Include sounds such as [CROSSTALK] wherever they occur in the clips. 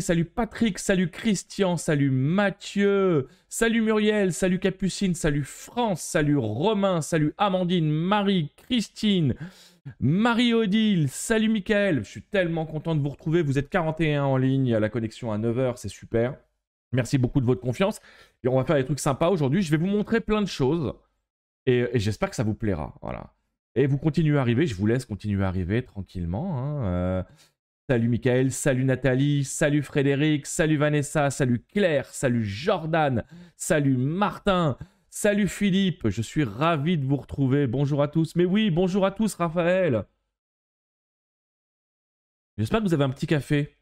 salut Patrick, salut Christian, salut Mathieu, salut Muriel, salut Capucine, salut France, salut Romain, salut Amandine, Marie, Christine, Marie-Odile, salut Michael. Je suis tellement content de vous retrouver. Vous êtes 41 en ligne, à la connexion à 9h, c'est super. Merci beaucoup de votre confiance. Et on va faire des trucs sympas aujourd'hui. Je vais vous montrer plein de choses et, j'espère que ça vous plaira. Voilà. Et vous continuez à arriver, je vous laisse continuer à arriver tranquillement. Hein. Euh, Salut Michael, salut Nathalie, salut Frédéric, salut Vanessa, salut Claire, salut Jordan, salut Martin, salut Philippe, je suis ravi de vous retrouver, bonjour à tous, mais oui, bonjour à tous Raphaël. J'espère que vous avez un petit café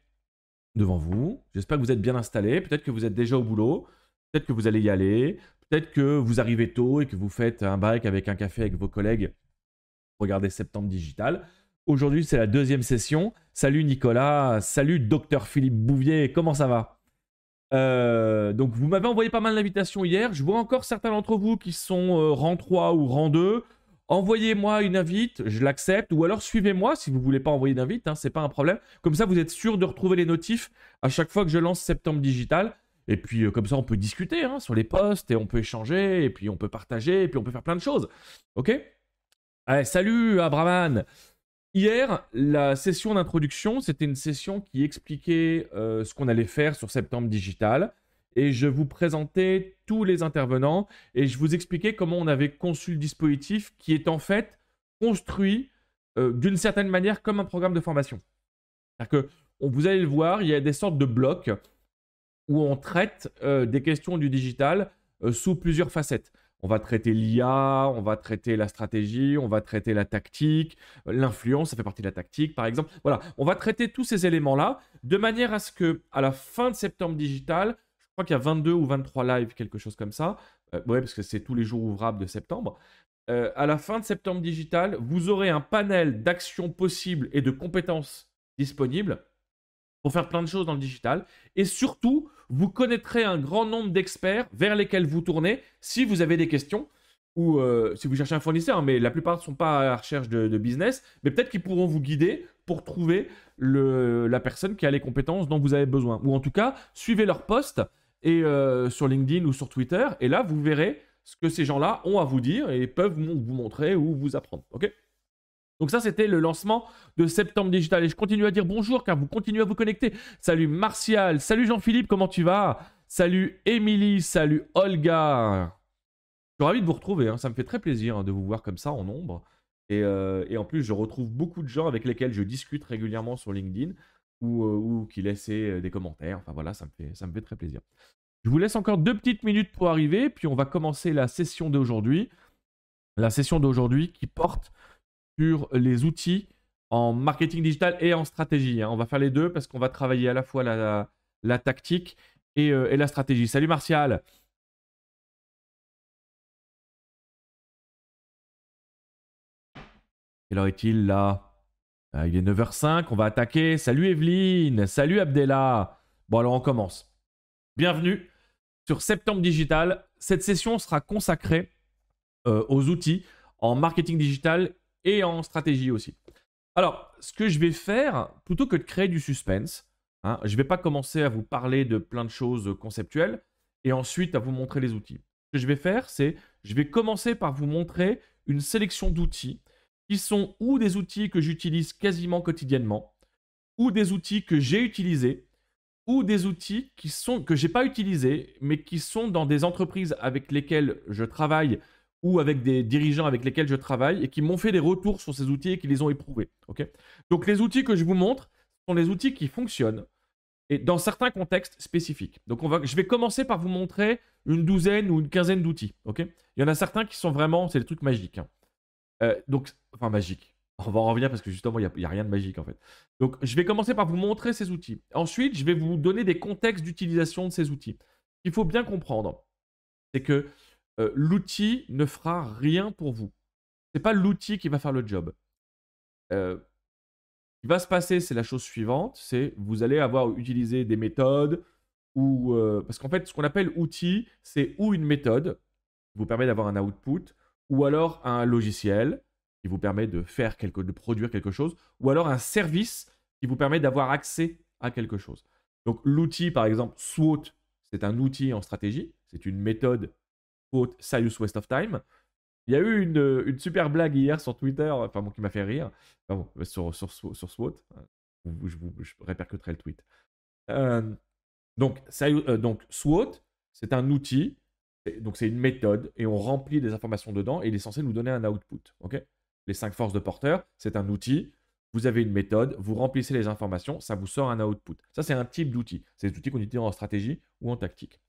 devant vous, j'espère que vous êtes bien installés, peut-être que vous êtes déjà au boulot, peut-être que vous allez y aller, peut-être que vous arrivez tôt et que vous faites un break avec un café avec vos collègues, regardez Septembre Digital. Aujourd'hui, c'est la deuxième session. Salut Nicolas, salut docteur Philippe Bouvier, comment ça va euh, donc vous m'avez envoyé pas mal d'invitations hier. Je vois encore certains d'entre vous qui sont euh, rang 3 ou rang 2. Envoyez-moi une invite, je l'accepte. Ou alors suivez-moi si vous ne voulez pas envoyer d'invite, hein. c'est pas un problème. Comme ça, vous êtes sûr de retrouver les notifs à chaque fois que je lance Septembre Digital. Et puis euh, comme ça, on peut discuter hein, sur les posts et on peut échanger et puis on peut partager et puis on peut faire plein de choses. Ok Allez, Salut Abraman Hier, la session d'introduction, c'était une session qui expliquait euh, ce qu'on allait faire sur Septembre Digital. Et je vous présentais tous les intervenants et je vous expliquais comment on avait conçu le dispositif qui est en fait construit euh, d'une certaine manière comme un programme de formation. C'est-à-dire que vous allez le voir, il y a des sortes de blocs où on traite euh, des questions du digital sous plusieurs facettes. On va traiter l'IA, on va traiter la stratégie, on va traiter la tactique, euh, l'influence, ça fait partie de la tactique, par exemple. Voilà, on va traiter tous ces éléments-là de manière à ce que, à la fin de septembre digital, je crois qu'il y a 22 ou 23 lives, quelque chose comme ça. Euh, parce que c'est tous les jours ouvrables de septembre. Euh, à la fin de septembre digital, vous aurez un panel d'actions possibles et de compétences disponibles pour faire plein de choses dans le digital. Et surtout, vous connaîtrez un grand nombre d'experts vers lesquels vous tournez si vous avez des questions ou euh, si vous cherchez un fournisseur, hein, mais la plupart ne sont pas à la recherche de, business, mais peut-être qu'ils pourront vous guider pour trouver la personne qui a les compétences dont vous avez besoin. Ou en tout cas, suivez leur poste et, euh, sur LinkedIn ou sur Twitter, et là, vous verrez ce que ces gens-là ont à vous dire et peuvent vous montrer ou vous apprendre. ok donc ça, c'était le lancement de Septembre Digital. Et je continue à dire bonjour car vous continuez à vous connecter. Salut Martial, salut Jean-Philippe, comment tu vas Salut Émilie, salut Olga. Je suis ravi de vous retrouver, hein. ça me fait très plaisir hein, de vous voir comme ça en nombre. Euh, et, en plus, je retrouve beaucoup de gens avec lesquels je discute régulièrement sur LinkedIn ou, euh, qui laissaient euh, des commentaires. Enfin voilà, ça me, ça me fait très plaisir. Je vous laisse encore deux petites minutes pour arriver, puis on va commencer la session d'aujourd'hui. La session d'aujourd'hui qui porte les outils en marketing digital et en stratégie. Hein. On va faire les deux parce qu'on va travailler à la fois la, la, tactique et, euh, la stratégie. Salut Martial et heure est-il là ah, Il est 9h05, on va attaquer. Salut Evelyne Salut Abdella Bon alors on commence. Bienvenue sur Septembre Digital. Cette session sera consacrée euh, aux outils en marketing digital et en stratégie aussi. Alors, ce que je vais faire, plutôt que de créer du suspense, hein, je ne vais pas commencer à vous parler de plein de choses conceptuelles et ensuite à vous montrer les outils. Ce que je vais faire, c'est je vais commencer par vous montrer une sélection d'outils qui sont ou des outils que j'utilise quasiment quotidiennement, ou des outils que j'ai utilisés, ou des outils qui sont que j'ai pas utilisés mais qui sont dans des entreprises avec lesquelles je travaille ou avec des dirigeants avec lesquels je travaille et qui m'ont fait des retours sur ces outils et qui les ont éprouvés. Ok Donc les outils que je vous montre sont les outils qui fonctionnent et dans certains contextes spécifiques. Donc on va, je vais commencer par vous montrer une douzaine ou une quinzaine d'outils. Ok Il y en a certains qui sont vraiment, c'est des trucs magiques. Hein. Euh, donc, enfin magiques. On va en revenir parce que justement, il n'y a, a, rien de magique en fait. Donc, je vais commencer par vous montrer ces outils. Ensuite, je vais vous donner des contextes d'utilisation de ces outils. Ce qu'il faut bien comprendre, c'est que euh, l'outil ne fera rien pour vous. C'est pas l'outil qui va faire le job. Euh, ce qui va se passer, c'est la chose suivante, c'est vous allez avoir utilisé des méthodes ou euh, parce qu'en fait, ce qu'on appelle outil, c'est ou une méthode qui vous permet d'avoir un output, ou alors un logiciel qui vous permet de faire quelque, de produire quelque chose, ou alors un service qui vous permet d'avoir accès à quelque chose. Donc l'outil, par exemple, SWOT, c'est un outil en stratégie, c'est une méthode SWOT, Serious Waste of Time. Il y a eu euh, une, super blague hier sur Twitter, enfin bon, qui m'a fait rire, enfin bon, euh, sur, sur, sur SWOT. Hein. Je, vous, répercuterai le tweet. Euh, donc, donc, SWOT, c'est un outil, donc c'est une méthode, et on remplit des informations dedans, et il est censé nous donner un output. les cinq forces de porteur, c'est un outil, vous avez une méthode, vous remplissez les informations, ça vous sort un output. Ça, c'est un type d'outil. C'est des outils qu'on utilise en stratégie ou en tactique.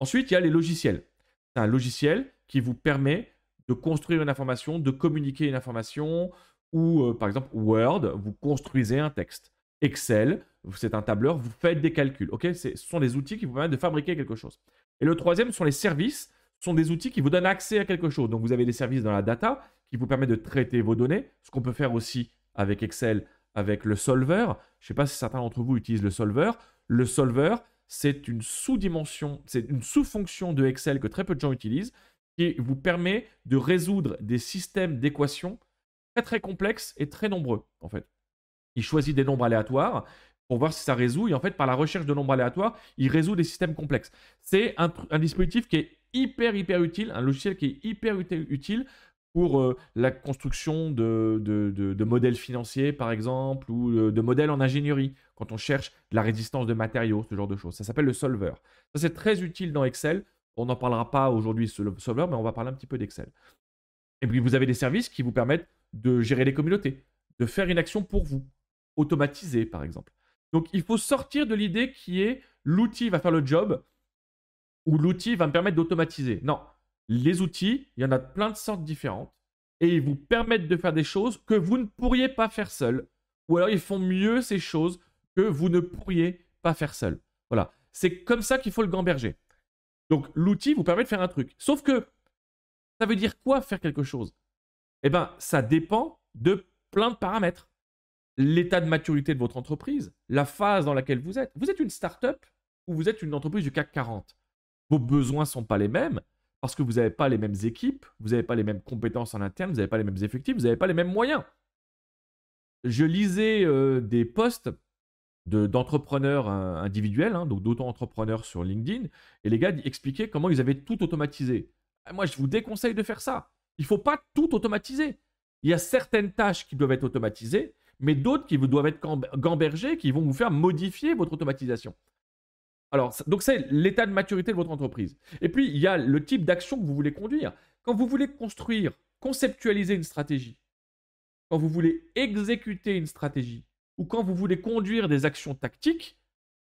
Ensuite, il y a les logiciels c'est un logiciel qui vous permet de construire une information, de communiquer une information, ou euh, par exemple Word, vous construisez un texte. Excel, c'est un tableur, vous faites des calculs. Ok, ce sont des outils qui vous permettent de fabriquer quelque chose. Et le troisième sont les services, ce sont des outils qui vous donnent accès à quelque chose. Donc vous avez des services dans la data qui vous permettent de traiter vos données, ce qu'on peut faire aussi avec Excel, avec le solver. Je ne sais pas si certains d'entre vous utilisent le solver. Le solver, c'est une sous-dimension, c'est une sous-fonction de Excel que très peu de gens utilisent, qui vous permet de résoudre des systèmes d'équations très très complexes et très nombreux en fait. Il choisit des nombres aléatoires pour voir si ça résout, et en fait par la recherche de nombres aléatoires, il résout des systèmes complexes. C'est un, un dispositif qui est hyper hyper utile, un logiciel qui est hyper utile pour euh, la construction de, modèles financiers, par exemple, ou euh, de modèles en ingénierie, quand on cherche la résistance de matériaux, ce genre de choses. Ça s'appelle le solver. Ça, c'est très utile dans Excel. On n'en parlera pas aujourd'hui sur le solver, mais on va parler un petit peu d'Excel. Et puis, vous avez des services qui vous permettent de gérer les communautés, de faire une action pour vous, automatisée, par exemple. Donc, il faut sortir de l'idée qui est l'outil va faire le job ou l'outil va me permettre d'automatiser. Non, les outils, il y en a plein de sortes différentes et ils vous permettent de faire des choses que vous ne pourriez pas faire seul. Ou alors ils font mieux ces choses que vous ne pourriez pas faire seul. Voilà. C'est comme ça qu'il faut le gamberger. Donc l'outil vous permet de faire un truc. Sauf que ça veut dire quoi faire quelque chose Eh bien, ça dépend de plein de paramètres. L'état de maturité de votre entreprise, la phase dans laquelle vous êtes. Vous êtes une start-up ou vous êtes une entreprise du CAC 40. Vos besoins ne sont pas les mêmes, parce que vous n'avez pas les mêmes équipes, vous n'avez pas les mêmes compétences en interne, vous n'avez pas les mêmes effectifs, vous n'avez pas les mêmes moyens. Je lisais euh, des posts d'entrepreneurs euh, individuels, hein, donc d'auto-entrepreneurs sur LinkedIn, et les gars expliquaient comment ils avaient tout automatisé. Ah, moi, je vous déconseille de faire ça. Il ne faut pas tout automatiser. Il y a certaines tâches qui doivent être automatisées, mais d'autres qui doivent être gambergées, qui vont vous faire modifier votre automatisation. Alors, donc c'est l'état de maturité de votre entreprise. Et puis, il y a le type d'action que vous voulez conduire. Quand vous voulez construire, conceptualiser une stratégie, quand vous voulez exécuter une stratégie, ou quand vous voulez conduire des actions tactiques,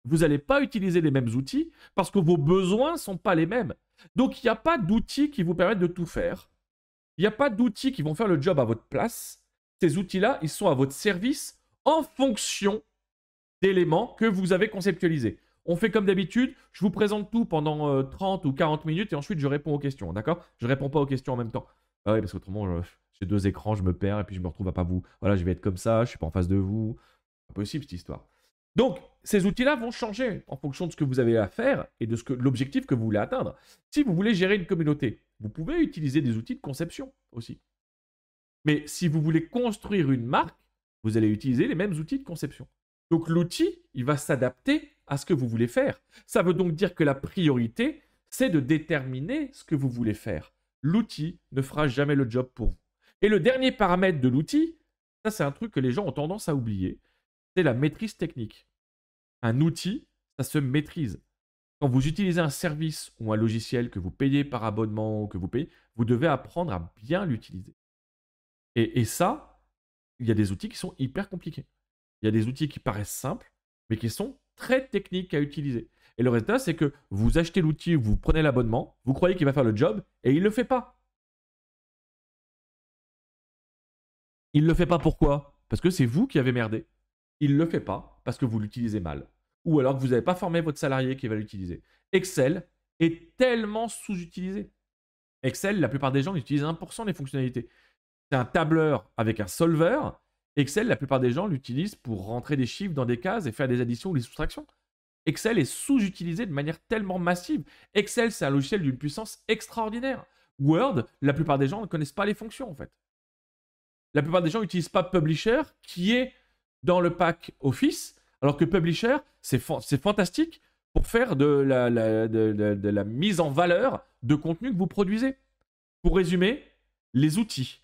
vous n'allez pas utiliser les mêmes outils parce que vos besoins ne sont pas les mêmes. Donc, il n'y a pas d'outils qui vous permettent de tout faire. Il n'y a pas d'outils qui vont faire le job à votre place. Ces outils-là, ils sont à votre service en fonction d'éléments que vous avez conceptualisés. On fait comme d'habitude, je vous présente tout pendant 30 euh, ou 40 minutes et ensuite je réponds aux questions, d'accord Je réponds pas aux questions en même temps. Ah oui, parce qu'autrement, euh, j'ai deux écrans, je me perds et puis je me retrouve à pas vous. Voilà, je vais être comme ça, je suis pas en face de vous. Pas possible cette histoire. Donc, ces outils-là vont changer en fonction de ce que vous avez à faire et de, de l'objectif que vous voulez atteindre. Si vous voulez gérer une communauté, vous pouvez utiliser des outils de conception aussi. Mais si vous voulez construire une marque, vous allez utiliser les mêmes outils de conception. Donc l'outil, il va s'adapter à ce que vous voulez faire. Ça veut donc dire que la priorité, c'est de déterminer ce que vous voulez faire. L'outil ne fera jamais le job pour vous. Et le dernier paramètre de l'outil, ça c'est un truc que les gens ont tendance à oublier, c'est la maîtrise technique. Un outil, ça se maîtrise. Quand vous utilisez un service ou un logiciel que vous payez par abonnement ou que vous payez, vous devez apprendre à bien l'utiliser. Et, et ça, il y a des outils qui sont hyper compliqués. Il y a des outils qui paraissent simples, mais qui sont très technique à utiliser. Et le résultat, c'est que vous achetez l'outil, vous prenez l'abonnement, vous croyez qu'il va faire le job, et il ne le fait pas. Il ne le fait pas pourquoi Parce que c'est vous qui avez merdé. Il ne le fait pas parce que vous l'utilisez mal. Ou alors que vous n'avez pas formé votre salarié qui va l'utiliser. Excel est tellement sous-utilisé. Excel, la plupart des gens utilisent 1% des fonctionnalités. C'est un tableur avec un solver Excel, la plupart des gens l'utilisent pour rentrer des chiffres dans des cases et faire des additions ou des soustractions. Excel est sous-utilisé de manière tellement massive. Excel, c'est un logiciel d'une puissance extraordinaire. Word, la plupart des gens ne connaissent pas les fonctions en fait. La plupart des gens n'utilisent pas Publisher qui est dans le pack Office, alors que Publisher, c'est fantastique pour faire de la, de la mise en valeur de contenu que vous produisez. Pour résumer, les outils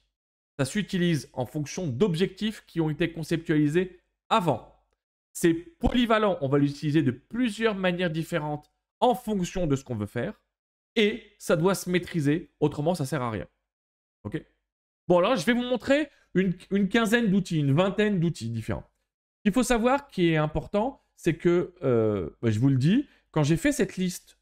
ça s'utilise en fonction d'objectifs qui ont été conceptualisés avant. C'est polyvalent, on va l'utiliser de plusieurs manières différentes en fonction de ce qu'on veut faire. Et ça doit se maîtriser, autrement ça ne sert à rien. Ok Bon alors je vais vous montrer une, quinzaine d'outils, une vingtaine d'outils différents. Il faut savoir qui est important, c'est que, euh, bah, je vous le dis, quand j'ai fait cette liste,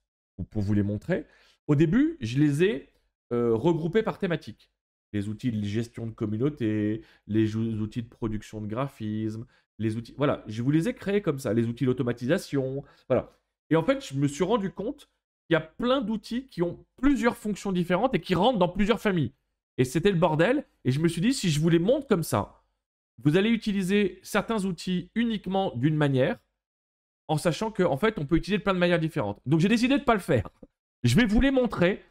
pour vous les montrer, au début, je les ai euh, regroupés par thématique les outils de gestion de communauté, les outils de production de graphisme, les outils. Voilà, je vous les ai créés comme ça, les outils d'automatisation. Voilà. Et en fait, je me suis rendu compte qu'il y a plein d'outils qui ont plusieurs fonctions différentes et qui rentrent dans plusieurs familles. Et c'était le bordel. Et je me suis dit, si je vous les montre comme ça, vous allez utiliser certains outils uniquement d'une manière, en sachant qu'en en fait, on peut utiliser plein de manières différentes. Donc j'ai décidé de ne pas le faire. Je vais vous les montrer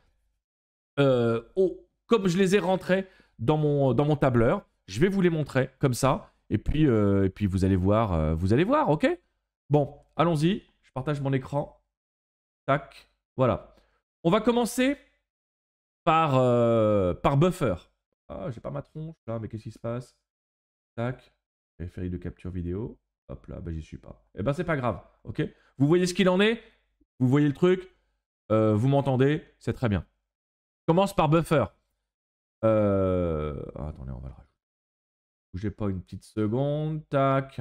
euh, au, comme je les ai rentrés dans mon, dans mon tableur. Je vais vous les montrer comme ça. Et puis, euh, et puis vous allez voir, euh, vous allez voir, ok Bon, allons-y. Je partage mon écran. Tac, voilà. On va commencer par, euh, par buffer. Ah, j'ai pas ma tronche là, mais qu'est-ce qui se passe Tac, référé de capture vidéo. Hop là, bah, j'y suis pas. Eh ben c'est pas grave, ok Vous voyez ce qu'il en est Vous voyez le truc Vous m'entendez C'est très bien. Commence par buffer. Euh, oh, attendez, on va le rajouter. Bougez pas une petite seconde. Tac.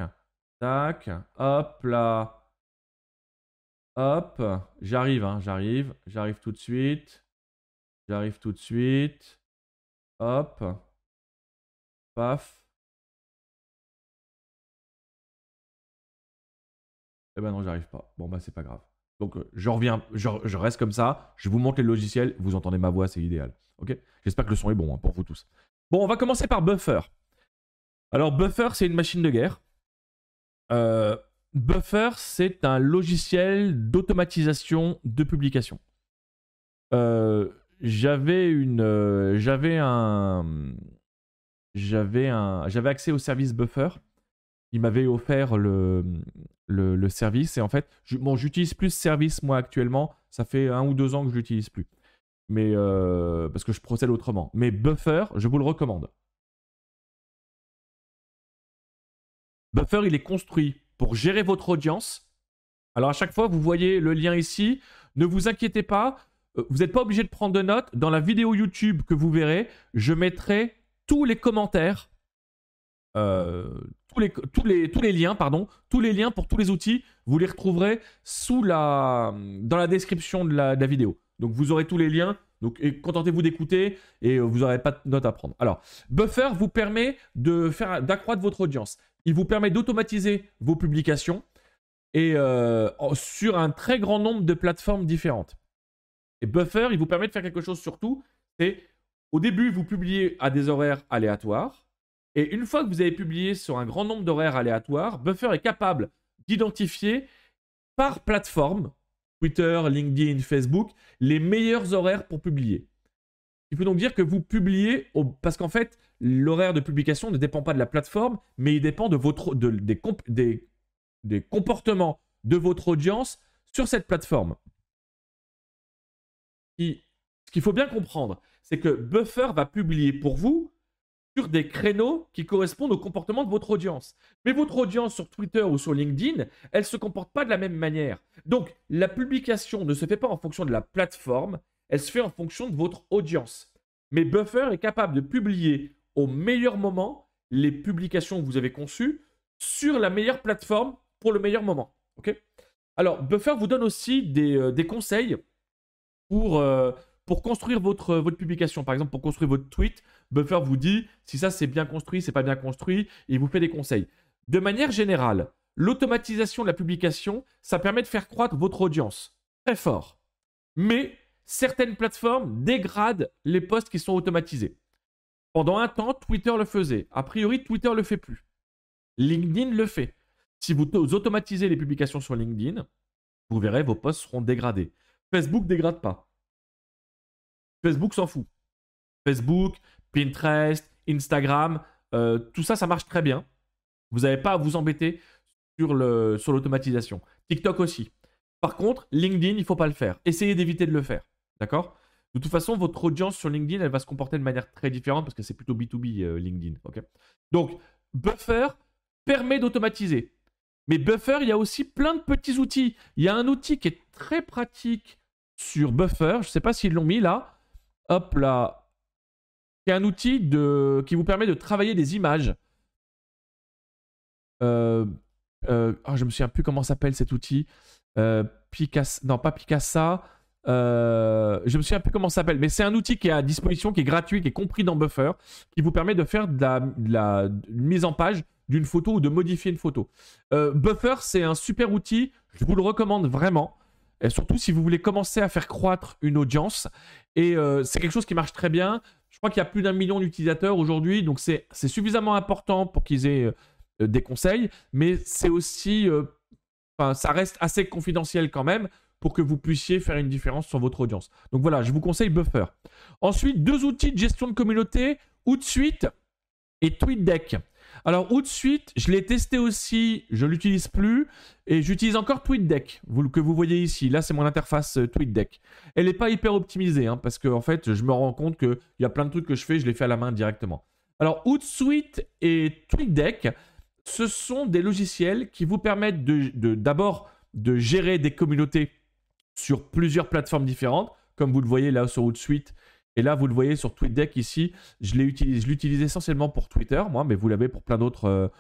Tac. Hop là. Hop. J'arrive, hein, j'arrive. J'arrive tout de suite. J'arrive tout de suite. Hop. Paf. Eh ben non, j'arrive pas. Bon bah c'est pas grave. Donc euh, je reviens, je, je reste comme ça, je vous montre les logiciels, vous entendez ma voix, c'est idéal. Ok J'espère que le son est bon hein, pour vous tous. Bon, on va commencer par Buffer. Alors, Buffer, c'est une machine de guerre. Euh, Buffer, c'est un logiciel d'automatisation de publication. Euh, j'avais une, euh, j'avais un, j'avais un, j'avais accès au service Buffer. Il m'avait offert le, le, service et en fait, j'utilise plus ce service moi actuellement. Ça fait un ou deux ans que je l'utilise plus mais euh, parce que je procède autrement. Mais Buffer, je vous le recommande. Buffer, il est construit pour gérer votre audience. Alors à chaque fois, vous voyez le lien ici. Ne vous inquiétez pas, euh, vous n'êtes pas obligé de prendre de notes. Dans la vidéo YouTube que vous verrez, je mettrai tous les commentaires, euh, tous, les, liens, pardon, tous les liens pour tous les outils. Vous les retrouverez dans la description de la vidéo. Donc vous aurez tous les liens. Donc contentez-vous d'écouter et euh, vous n'aurez pas de notes à prendre. Alors, Buffer vous permet de d'accroître votre audience. Il vous permet d'automatiser vos publications et euh, sur un très grand nombre de plateformes différentes. Et Buffer, il vous permet de faire quelque chose surtout, c'est au début, vous publiez à des horaires aléatoires. Et une fois que vous avez publié sur un grand nombre d'horaires aléatoires, Buffer est capable d'identifier par plateforme Twitter, LinkedIn, Facebook, les meilleurs horaires pour publier. Il faut donc dire que vous publiez, au... parce qu'en fait, l'horaire de publication ne dépend pas de la plateforme, mais il dépend de votre, de, des, des, comportements de votre audience sur cette plateforme. ce qu'il faut bien comprendre, c'est que Buffer va publier pour vous sur des créneaux qui correspondent au comportement de votre audience. Mais votre audience sur Twitter ou sur LinkedIn, elle ne se comporte pas de la même manière. Donc, la publication ne se fait pas en fonction de la plateforme, elle se fait en fonction de votre audience. Mais Buffer est capable de publier au meilleur moment les publications que vous avez conçues sur la meilleure plateforme pour le meilleur moment. Ok Alors, Buffer vous donne aussi des, euh, conseils pour... Euh, pour construire votre, euh, votre publication, par exemple, pour construire votre tweet, Buffer vous dit si ça c'est bien construit, c'est pas bien construit, et il vous fait des conseils. De manière générale, l'automatisation de la publication, ça permet de faire croître votre audience très fort. Mais certaines plateformes dégradent les posts qui sont automatisés. Pendant un temps, Twitter le faisait. A priori, Twitter ne le fait plus. LinkedIn le fait. Si vous automatisez les publications sur LinkedIn, vous verrez, vos posts seront dégradés. Facebook ne dégrade pas. Facebook s'en fout. Facebook, Pinterest, Instagram, euh, tout ça, ça marche très bien. Vous n'avez pas à vous embêter sur l'automatisation. TikTok aussi. Par contre, LinkedIn, il ne faut pas le faire. Essayez d'éviter de le faire. D'accord De toute façon, votre audience sur LinkedIn, elle va se comporter de manière très différente parce que c'est plutôt B2B euh, LinkedIn. Donc, Buffer permet d'automatiser. Mais Buffer, il y a aussi plein de petits outils. Il y a un outil qui est très pratique sur Buffer. Je ne sais pas s'ils l'ont mis là. Hop là. C'est un outil de... qui vous permet de travailler des images. Euh... euh oh, je me souviens plus comment s'appelle cet outil. Euh, non, pas Picasa. Euh, je me souviens plus comment s'appelle, mais c'est un outil qui est à disposition, qui est gratuit, qui est compris dans Buffer, qui vous permet de faire de la, mise en page d'une photo ou de modifier une photo. Buffer, c'est un super outil, je vous le recommande vraiment. Euh, surtout si vous voulez commencer à faire croître une audience. Et euh, c'est quelque chose qui marche très bien. Je crois qu'il y a plus d'un million d'utilisateurs aujourd'hui, donc c'est suffisamment important pour qu'ils aient euh, des conseils, mais c'est aussi, enfin, ça reste assez confidentiel quand même pour que vous puissiez faire une différence sur votre audience. Donc voilà, je vous conseille Buffer. Ensuite, deux outils de gestion de communauté, Outsuite et TweetDeck. Alors, OutSuite, je l'ai testé aussi, je l'utilise plus, et j'utilise encore TweetDeck, que vous voyez ici. Là, c'est mon interface euh, TweetDeck. Elle n'est pas hyper optimisée, hein, parce que en fait, je me rends compte qu'il y a plein de trucs que je fais, je les fais à la main directement. Alors, Outsuite et TweetDeck, ce sont des logiciels qui vous permettent d'abord de, de gérer des communautés sur plusieurs plateformes différentes, comme vous le voyez là sur Outsuite, et là, vous le voyez sur TweetDeck ici, je l'utilise essentiellement pour Twitter, moi, mais euh, vous l'avez pour plein d'autres,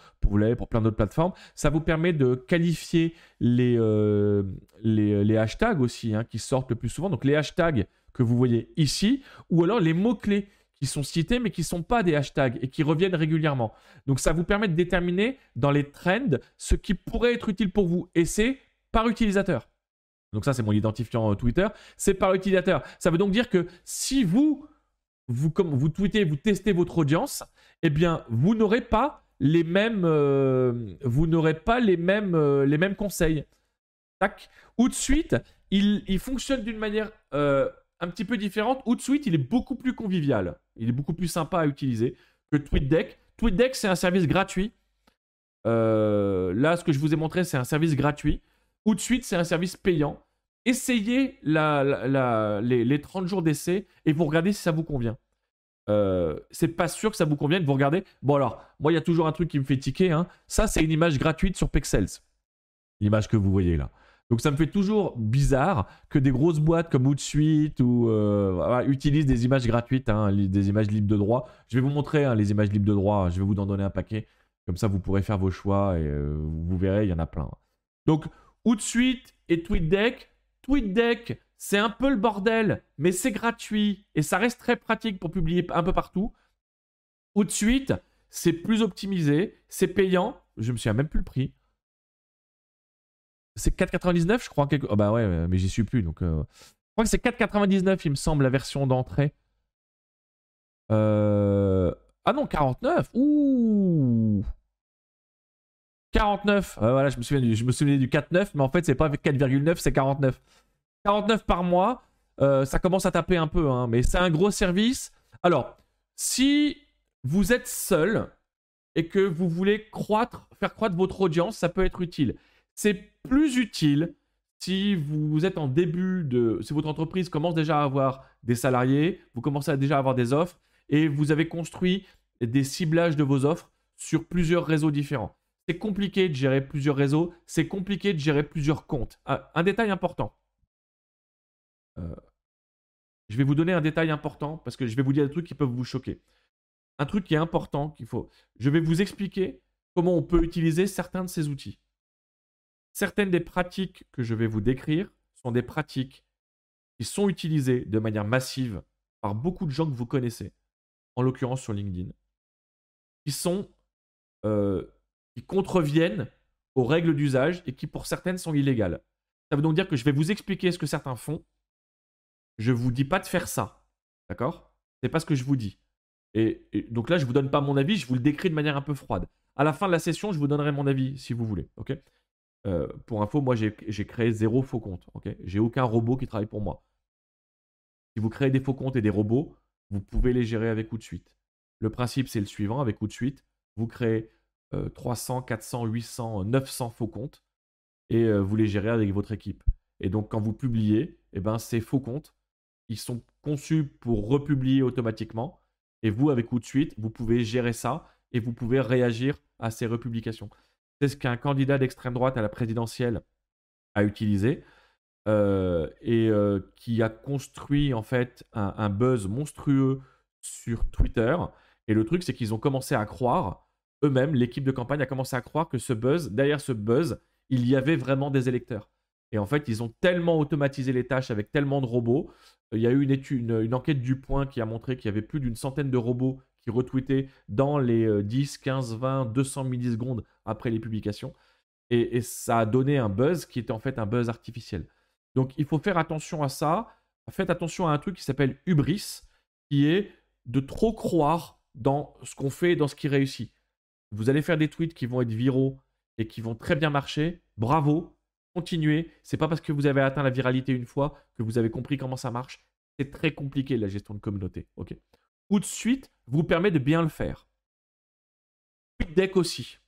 plateformes. Ça vous permet de qualifier les, euh, euh, hashtags aussi hein, qui sortent le plus souvent. Donc les hashtags que vous voyez ici, ou alors les mots clés qui sont cités mais qui ne sont pas des hashtags et qui reviennent régulièrement. Donc ça vous permet de déterminer dans les trends ce qui pourrait être utile pour vous et c'est par utilisateur. Donc ça, c'est mon identifiant euh, Twitter. C'est par utilisateur. Ça veut donc dire que si vous, vous, comme vous tweetez, vous testez votre audience, eh bien, vous n'aurez pas les mêmes, euh, vous n'aurez pas les mêmes, euh, les mêmes conseils. Tac. Ou de suite, il, fonctionne d'une manière un petit peu différente. Ou de suite, il est beaucoup plus convivial. Il est beaucoup plus sympa à utiliser que TweetDeck. TweetDeck, c'est un service gratuit. là, ce que je vous ai montré, c'est un service gratuit ou de suite, c'est un service payant. Essayez les, 30 jours d'essai et vous regardez si ça vous convient. Euh, c'est pas sûr que ça vous convienne. Vous regardez. Bon, alors, moi, il y a toujours un truc qui me fait tiquer. Hein. Ça, c'est une image gratuite sur Pexels. L'image que vous voyez là. Donc, ça me fait toujours bizarre que des grosses boîtes comme Outsuite ou euh, utilisent des images gratuites, hein, des images libres de droit. Je vais vous montrer hein, les images libres de droit. Je vais vous en donner un paquet. Comme ça, vous pourrez faire vos choix et euh, vous verrez, il y en a plein. Donc, Outsuite de et TweetDeck. TweetDeck, c'est un peu le bordel, mais c'est gratuit et ça reste très pratique pour publier un peu partout. Ou de suite, c'est plus optimisé, c'est payant. Je me souviens même plus le prix. C'est 4,99, je crois. Quelque... Oh bah ouais, euh, mais j'y suis plus. Donc, euh, Je crois que c'est 4,99, il me semble, la version d'entrée. Euh, ah non, 49. Ouh 49. voilà, je me, souviens du, je me souvenais du 4,9, mais en fait, c'est pas 4,9, c'est 49. 49 par mois, euh, ça commence à taper un peu, hein, mais c'est un gros service. Alors, si vous êtes seul et que vous voulez croître, faire croître votre audience, ça peut être utile. C'est plus utile si vous êtes en début de. Si votre entreprise commence déjà à avoir des salariés, vous commencez à déjà avoir des offres et vous avez construit des ciblages de vos offres sur plusieurs réseaux différents c'est compliqué de gérer plusieurs réseaux, c'est compliqué de gérer plusieurs comptes. Un, détail important. Euh, je vais vous donner un détail important parce que je vais vous dire des trucs qui peuvent vous choquer. Un truc qui est important qu'il faut. Je vais vous expliquer comment on peut utiliser certains de ces outils. Certaines des pratiques que je vais vous décrire sont des pratiques qui sont utilisées de manière massive par beaucoup de gens que vous connaissez, en l'occurrence sur LinkedIn, qui sont euh, qui contreviennent aux règles d'usage et qui pour certaines sont illégales. Ça veut donc dire que je vais vous expliquer ce que certains font. Je vous dis pas de faire ça. D'accord C'est pas ce que je vous dis. Et, donc là, je vous donne pas mon avis, je vous le décris de manière un peu froide. À la fin de la session, je vous donnerai mon avis si vous voulez. Ok euh, pour info, moi j'ai créé zéro faux compte. Ok j'ai aucun robot qui travaille pour moi. Si vous créez des faux comptes et des robots, vous pouvez les gérer avec coup de suite. Le principe, c'est le suivant avec coup de suite. Vous créez 300, 400, 800, 900 faux comptes et euh, vous les gérez avec votre équipe. Et donc, quand vous publiez, eh ben, ces faux comptes, ils sont conçus pour republier automatiquement. Et vous, avec coup de suite, vous pouvez gérer ça et vous pouvez réagir à ces republications. C'est ce qu'un candidat d'extrême droite à la présidentielle a utilisé euh, et euh, qui a construit en fait un, buzz monstrueux sur Twitter. Et le truc, c'est qu'ils ont commencé à croire eux-mêmes, l'équipe de campagne a commencé à croire que ce buzz, derrière ce buzz, il y avait vraiment des électeurs. Et en fait, ils ont tellement automatisé les tâches avec tellement de robots. Euh, il y a eu une, enquête du point qui a montré qu'il y avait plus d'une centaine de robots qui retweetaient dans les 10, 15, 20, 200 millisecondes après les publications. Et, et ça a donné un buzz qui était en fait un buzz artificiel. Donc il faut faire attention à ça. Faites attention à un truc qui s'appelle hubris, qui est de trop croire dans ce qu'on fait et dans ce qui réussit vous allez faire des tweets qui vont être viraux et qui vont très bien marcher, bravo, continuez. C'est pas parce que vous avez atteint la viralité une fois que vous avez compris comment ça marche. C'est très compliqué la gestion de communauté. Ok. Ou de suite vous permet de bien le faire. Deck aussi.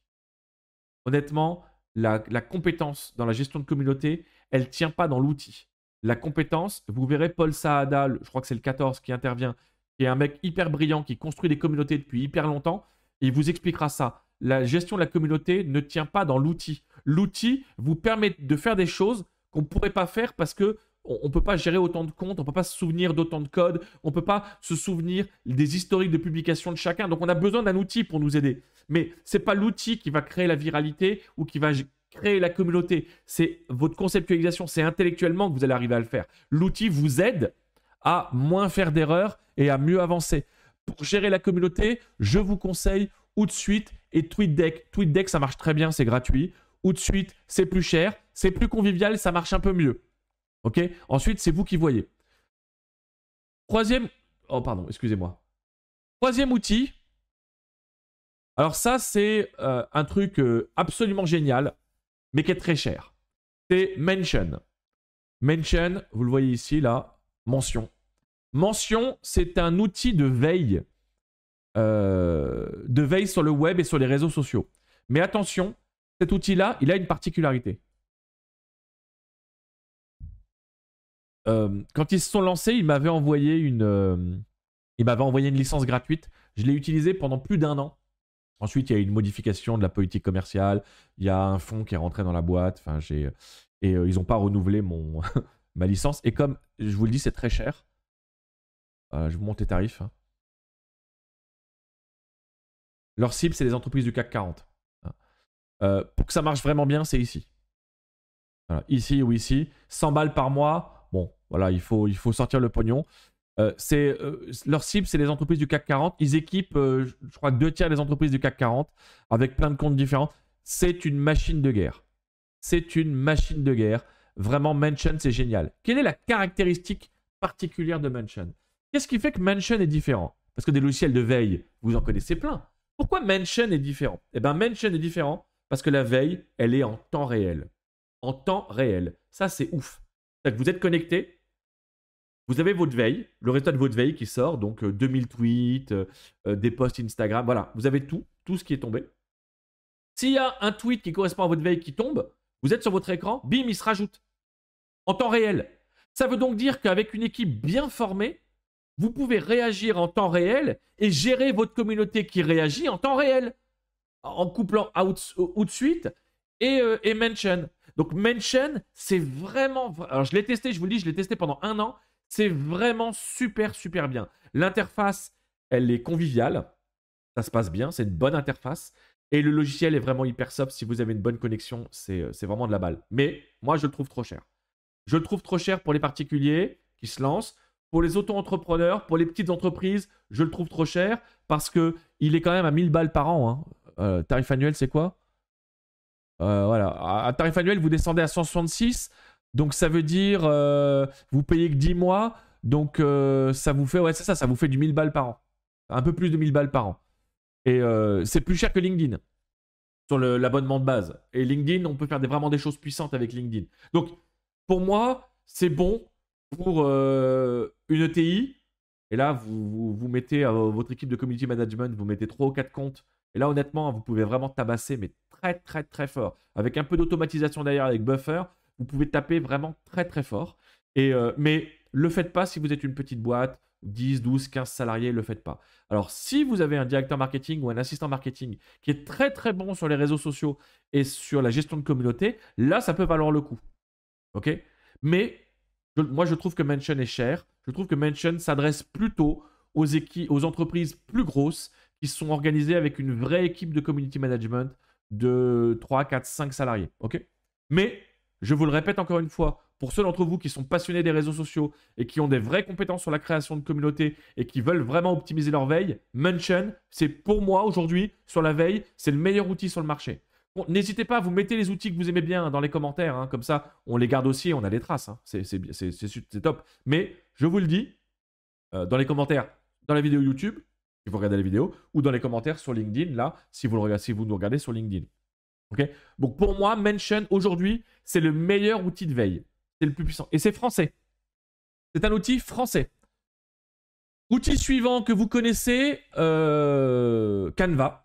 Honnêtement, la, compétence dans la gestion de communauté, elle tient pas dans l'outil. La compétence, vous verrez Paul Saada, je crois que c'est le 14 qui intervient, qui est un mec hyper brillant qui construit des communautés depuis hyper longtemps il vous expliquera ça. La gestion de la communauté ne tient pas dans l'outil. L'outil vous permet de faire des choses qu'on ne pourrait pas faire parce que on ne peut pas gérer autant de comptes, on ne peut pas se souvenir d'autant de codes, on ne peut pas se souvenir des historiques de publication de chacun. Donc on a besoin d'un outil pour nous aider. Mais ce n'est pas l'outil qui va créer la viralité ou qui va créer la communauté. C'est votre conceptualisation, c'est intellectuellement que vous allez arriver à le faire. L'outil vous aide à moins faire d'erreurs et à mieux avancer pour gérer la communauté, je vous conseille Outsuite de suite et TweetDeck. TweetDeck, ça marche très bien, c'est gratuit. Outsuite, suite, c'est plus cher, c'est plus convivial, ça marche un peu mieux. Ok Ensuite, c'est vous qui voyez. Troisième. Oh, pardon, excusez-moi. Troisième outil. Alors, ça, c'est euh, un truc euh, absolument génial, mais qui est très cher. C'est Mention. Mention, vous le voyez ici, là, mention. Mention, c'est un outil de veille. Euh, de veille sur le web et sur les réseaux sociaux. Mais attention, cet outil-là, il a une particularité. Euh, quand ils se sont lancés, ils m'avaient envoyé une, euh, envoyé une licence gratuite. Je l'ai utilisée pendant plus d'un an. Ensuite, il y a eu une modification de la politique commerciale. Il y a un fonds qui est rentré dans la boîte. Enfin, et ils n'ont pas renouvelé mon [LAUGHS] ma licence. Et comme je vous le dis, c'est très cher. Euh, je vous montre les tarifs. Hein. Leur cible, c'est les entreprises du CAC 40. Hein. Euh, pour que ça marche vraiment bien, c'est ici. ici ou ici. 100 balles par mois. Bon, voilà, il faut, il faut sortir le pognon. Euh, euh, leur cible, c'est les entreprises du CAC 40. Ils équipent, je crois, deux tiers des entreprises du CAC 40 avec plein de comptes différents. C'est une machine de guerre. C'est une machine de guerre. Vraiment, Mention, c'est génial. Quelle est la caractéristique particulière de Mention Qu'est-ce qui fait que Mansion est différent Parce que des logiciels de veille, vous en connaissez plein. Pourquoi Mansion est différent Eh bien, Mansion est différent parce que la veille, elle est en temps réel. En temps réel. Ça, c'est ouf. vous êtes connecté, vous avez votre veille, le résultat de votre veille qui sort, donc 2000 euh, tweets, euh, euh, des posts Instagram, voilà, vous avez tout, tout ce qui est tombé. S'il y a un tweet qui correspond à votre veille qui tombe, vous êtes sur votre écran, bim, il se rajoute. En temps réel. Ça veut donc dire qu'avec une équipe bien formée, vous pouvez réagir en temps réel et gérer votre communauté qui réagit en temps réel en couplant out, out suite et, euh, mention. Donc mention, c'est vraiment... Alors je l'ai testé, je vous le dis, je l'ai testé pendant un an. C'est vraiment super, super bien. L'interface, elle est conviviale. Ça se passe bien, c'est une bonne interface. Et le logiciel est vraiment hyper soft. Si vous avez une bonne connexion, c'est euh, vraiment de la balle. Mais moi, je le trouve trop cher. Je le trouve trop cher pour les particuliers qui se lancent. Pour les auto-entrepreneurs, pour les petites entreprises, je le trouve trop cher parce que il est quand même à 1000 balles par an. Hein. Euh, tarif annuel, c'est quoi euh, Voilà. À, tarif annuel, vous descendez à 166. Donc ça veut dire euh, vous payez que 10 mois. Donc ça vous fait, ouais, c'est ça, ça vous fait du 1000 balles par an. Un peu plus de 1000 balles par an. Et c'est plus cher que LinkedIn sur l'abonnement de base. Et LinkedIn, on peut faire vraiment des choses puissantes avec LinkedIn. Donc pour moi, c'est bon pour euh, une ETI. Et là, vous, mettez euh, votre équipe de community management, vous mettez 3 ou 4 comptes. Et là, honnêtement, vous pouvez vraiment tabasser, mais très, très, très fort. Avec un peu d'automatisation derrière, avec buffer, vous pouvez taper vraiment très, très fort. Et, euh, mais le faites pas si vous êtes une petite boîte, 10, 12, 15 salariés, le faites pas. Alors, si vous avez un directeur marketing ou un assistant marketing qui est très, très bon sur les réseaux sociaux et sur la gestion de communauté, là, ça peut valoir le coup. OK Mais moi, je trouve que Mention est cher. Je trouve que Mention s'adresse plutôt aux, aux entreprises plus grosses qui sont organisées avec une vraie équipe de community management de 3, 4, 5 salariés. Mais, je vous le répète encore une fois, pour ceux d'entre vous qui sont passionnés des réseaux sociaux et qui ont des vraies compétences sur la création de communautés et qui veulent vraiment optimiser leur veille, Mention, c'est pour moi aujourd'hui, sur la veille, c'est le meilleur outil sur le marché. N'hésitez pas, vous mettez les outils que vous aimez bien dans les commentaires, hein, comme ça on les garde aussi et on a les traces. Hein. C'est top. Mais je vous le dis, euh, dans les commentaires, dans la vidéo YouTube, si vous regardez la vidéo, ou dans les commentaires sur LinkedIn, là, si vous, le regardez, si vous nous regardez sur LinkedIn. Donc pour moi, Mention aujourd'hui, c'est le meilleur outil de veille. C'est le plus puissant. Et c'est français. C'est un outil français. Outil suivant que vous connaissez, euh, Canva.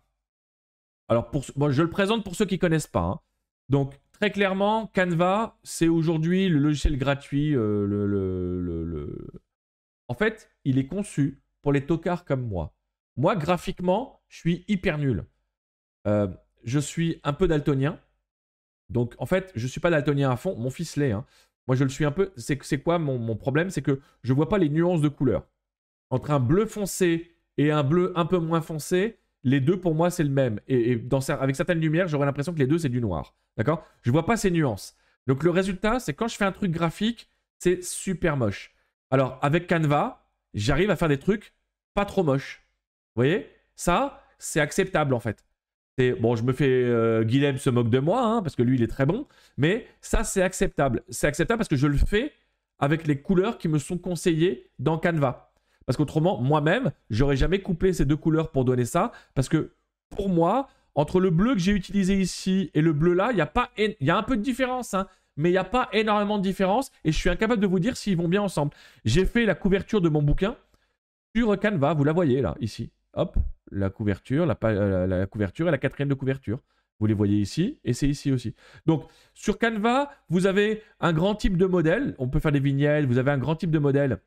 Alors, pour, je le présente pour ceux qui ne connaissent pas. Hein. Donc, très clairement, Canva, c'est aujourd'hui le logiciel gratuit. Euh, le, en fait, il est conçu pour les tocards comme moi. Moi, graphiquement, je suis hyper nul. Euh, je suis un peu daltonien. Donc, en fait, je ne suis pas daltonien à fond. Mon fils l'est. Hein. Moi, je le suis un peu. C'est quoi mon, mon problème C'est que je ne vois pas les nuances de couleurs. Entre un bleu foncé et un bleu un peu moins foncé, les deux pour moi c'est le même. Et, avec certaines lumières, j'aurais l'impression que les deux c'est du noir. D'accord Je vois pas ces nuances. Donc le résultat, c'est quand je fais un truc graphique, c'est super moche. Alors avec Canva, j'arrive à faire des trucs pas trop moches. Vous voyez Ça, c'est acceptable en fait. bon, je me fais euh, Guilhem se moque de moi hein, parce que lui il est très bon, mais ça c'est acceptable. C'est acceptable parce que je le fais avec les couleurs qui me sont conseillées dans Canva. Parce qu'autrement, moi-même, j'aurais jamais coupé ces deux couleurs pour donner ça. Parce que pour moi, entre le bleu que j'ai utilisé ici et le bleu là, il y, a pas y a un peu de différence. Hein. mais il n'y a pas énormément de différence. Et je suis incapable de vous dire s'ils vont bien ensemble. J'ai fait la couverture de mon bouquin sur Canva. Vous la voyez là, ici. Hop, la couverture, euh, la, la couverture et la quatrième de couverture. Vous les voyez ici et c'est ici aussi. Donc sur Canva, vous avez un grand type de modèle. On peut faire des vignettes, vous avez un grand type de modèle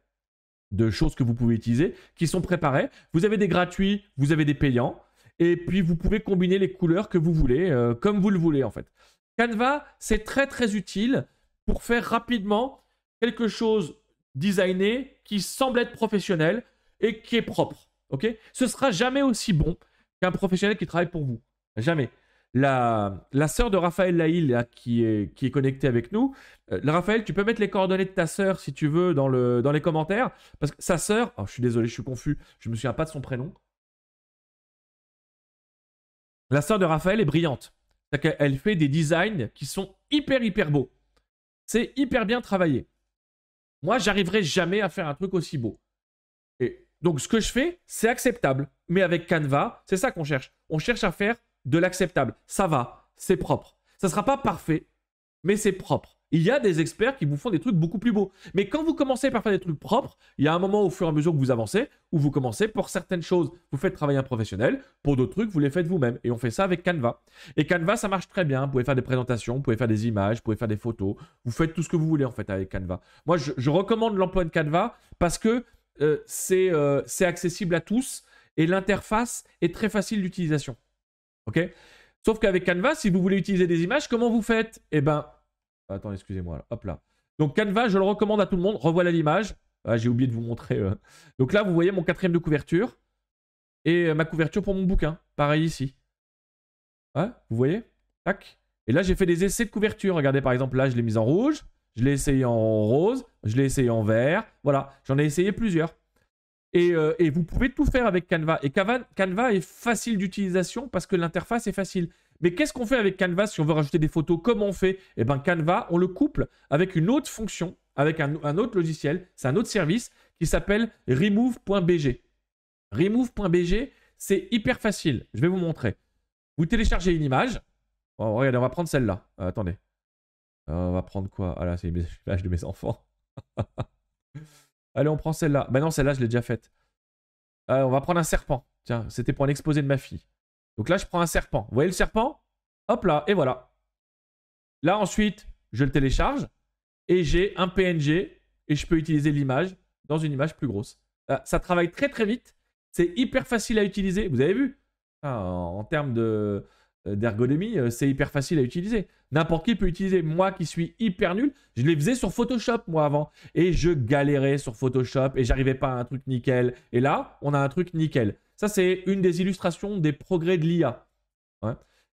de choses que vous pouvez utiliser qui sont préparées. Vous avez des gratuits, vous avez des payants. Et puis vous pouvez combiner les couleurs que vous voulez, euh, comme vous le voulez en fait. Canva, c'est très très utile pour faire rapidement quelque chose designé qui semble être professionnel et qui est propre. Ok Ce sera jamais aussi bon qu'un professionnel qui travaille pour vous. Jamais la, sœur de Raphaël Lahil, qui, est, connectée avec nous. Euh, Raphaël, tu peux mettre les coordonnées de ta sœur, si tu veux, dans, les commentaires. Parce que sa sœur... Oh, je suis désolé, je suis confus. Je me souviens pas de son prénom. La sœur de Raphaël est brillante. Elle fait des designs qui sont hyper, hyper beaux. C'est hyper bien travaillé. Moi, j'arriverai jamais à faire un truc aussi beau. Et donc, ce que je fais, c'est acceptable. Mais avec Canva, c'est ça qu'on cherche. On cherche à faire de l'acceptable. Ça va, c'est propre. Ça ne sera pas parfait, mais c'est propre. Il y a des experts qui vous font des trucs beaucoup plus beaux. Mais quand vous commencez par faire des trucs propres, il y a un moment au fur et à mesure que vous avancez, où vous commencez pour certaines choses, vous faites travailler un professionnel, pour d'autres trucs, vous les faites vous-même. Et on fait ça avec Canva. Et Canva, ça marche très bien. Vous pouvez faire des présentations, vous pouvez faire des images, vous pouvez faire des photos. Vous faites tout ce que vous voulez en fait avec Canva. Moi, je, recommande l'emploi de Canva parce que euh, euh, c'est accessible à tous et l'interface est très facile d'utilisation. Sauf qu'avec Canva, si vous voulez utiliser des images, comment vous faites Eh ben, attends, excusez-moi, hop là. Donc Canva, je le recommande à tout le monde. Revoilà l'image. Ah, j'ai oublié de vous montrer. Euh. Donc là, vous voyez mon quatrième de couverture et euh, ma couverture pour mon bouquin. Pareil ici. vous voyez Tac. Et là, j'ai fait des essais de couverture. Regardez, par exemple, là, je l'ai mise en rouge. Je l'ai essayé en rose. Je l'ai essayé en vert. Voilà, j'en ai essayé plusieurs. Euh, et, vous pouvez tout faire avec Canva. Et Canva, est facile d'utilisation parce que l'interface est facile. Mais qu'est-ce qu'on fait avec Canva si on veut rajouter des photos Comment on fait Eh bien, Canva, on le couple avec une autre fonction, avec un, autre logiciel, c'est un autre service qui s'appelle remove.bg. Remove.bg, c'est hyper facile. Je vais vous montrer. Vous téléchargez une image. Oh, regardez, on va prendre celle-là. Euh, attendez. Euh, on va prendre quoi Ah là, c'est l'image de mes enfants. [LAUGHS] Allez, on prend celle-là. Bah non, celle-là, je l'ai déjà faite. Euh, on va prendre un serpent. Tiens, c'était pour un exposé de ma fille. Donc là, je prends un serpent. Vous voyez le serpent Hop là, et voilà. Là, ensuite, je le télécharge et j'ai un PNG et je peux utiliser l'image dans une image plus grosse. Euh, ça travaille très très vite. C'est hyper facile à utiliser. Vous avez vu ah, En termes de, euh, d'ergonomie, euh, c'est hyper facile à utiliser. N'importe qui peut utiliser. Moi qui suis hyper nul, je les faisais sur Photoshop moi avant. Et je galérais sur Photoshop et j'arrivais pas à un truc nickel. Et là, on a un truc nickel. Ça, c'est une des illustrations des progrès de l'IA.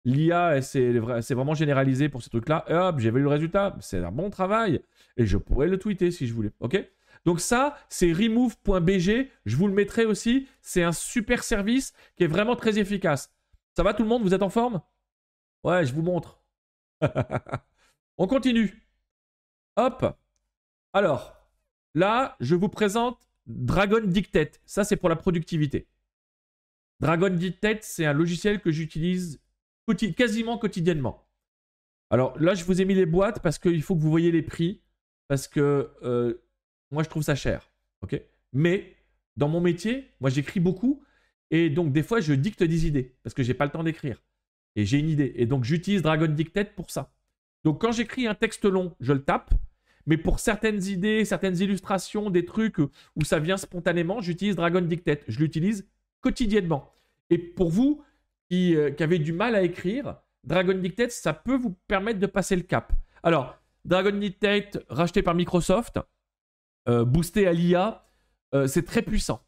L'IA, c'est vraiment généralisé pour ces trucs-là. hop, j'ai vu le résultat. C'est un bon travail. Et je pourrais le tweeter si je voulais. OK donc ça, c'est remove.bg. Je vous le mettrai aussi. C'est un super service qui est vraiment très efficace. Ça va tout le monde Vous êtes en forme Ouais, je vous montre. [LAUGHS] On continue. Hop. Alors, là, je vous présente Dragon Dictate. Ça, c'est pour la productivité. Dragon Dictate, c'est un logiciel que j'utilise quasiment quotidiennement. Alors là, je vous ai mis les boîtes parce qu'il faut que vous voyez les prix. Parce que euh, moi, je trouve ça cher. Mais dans mon métier, moi, j'écris beaucoup et donc, des fois, je dicte des idées parce que j'ai pas le temps d'écrire. Et j'ai une idée. Et donc, j'utilise Dragon Dictate pour ça. Donc, quand j'écris un texte long, je le tape. Mais pour certaines idées, certaines illustrations, des trucs où ça vient spontanément, j'utilise Dragon Dictate. Je l'utilise quotidiennement. Et pour vous qui, euh, avez du mal à écrire, Dragon Dictate, ça peut vous permettre de passer le cap. Alors, Dragon Dictate, racheté par Microsoft, euh, boosté à l'IA, euh, c'est très puissant.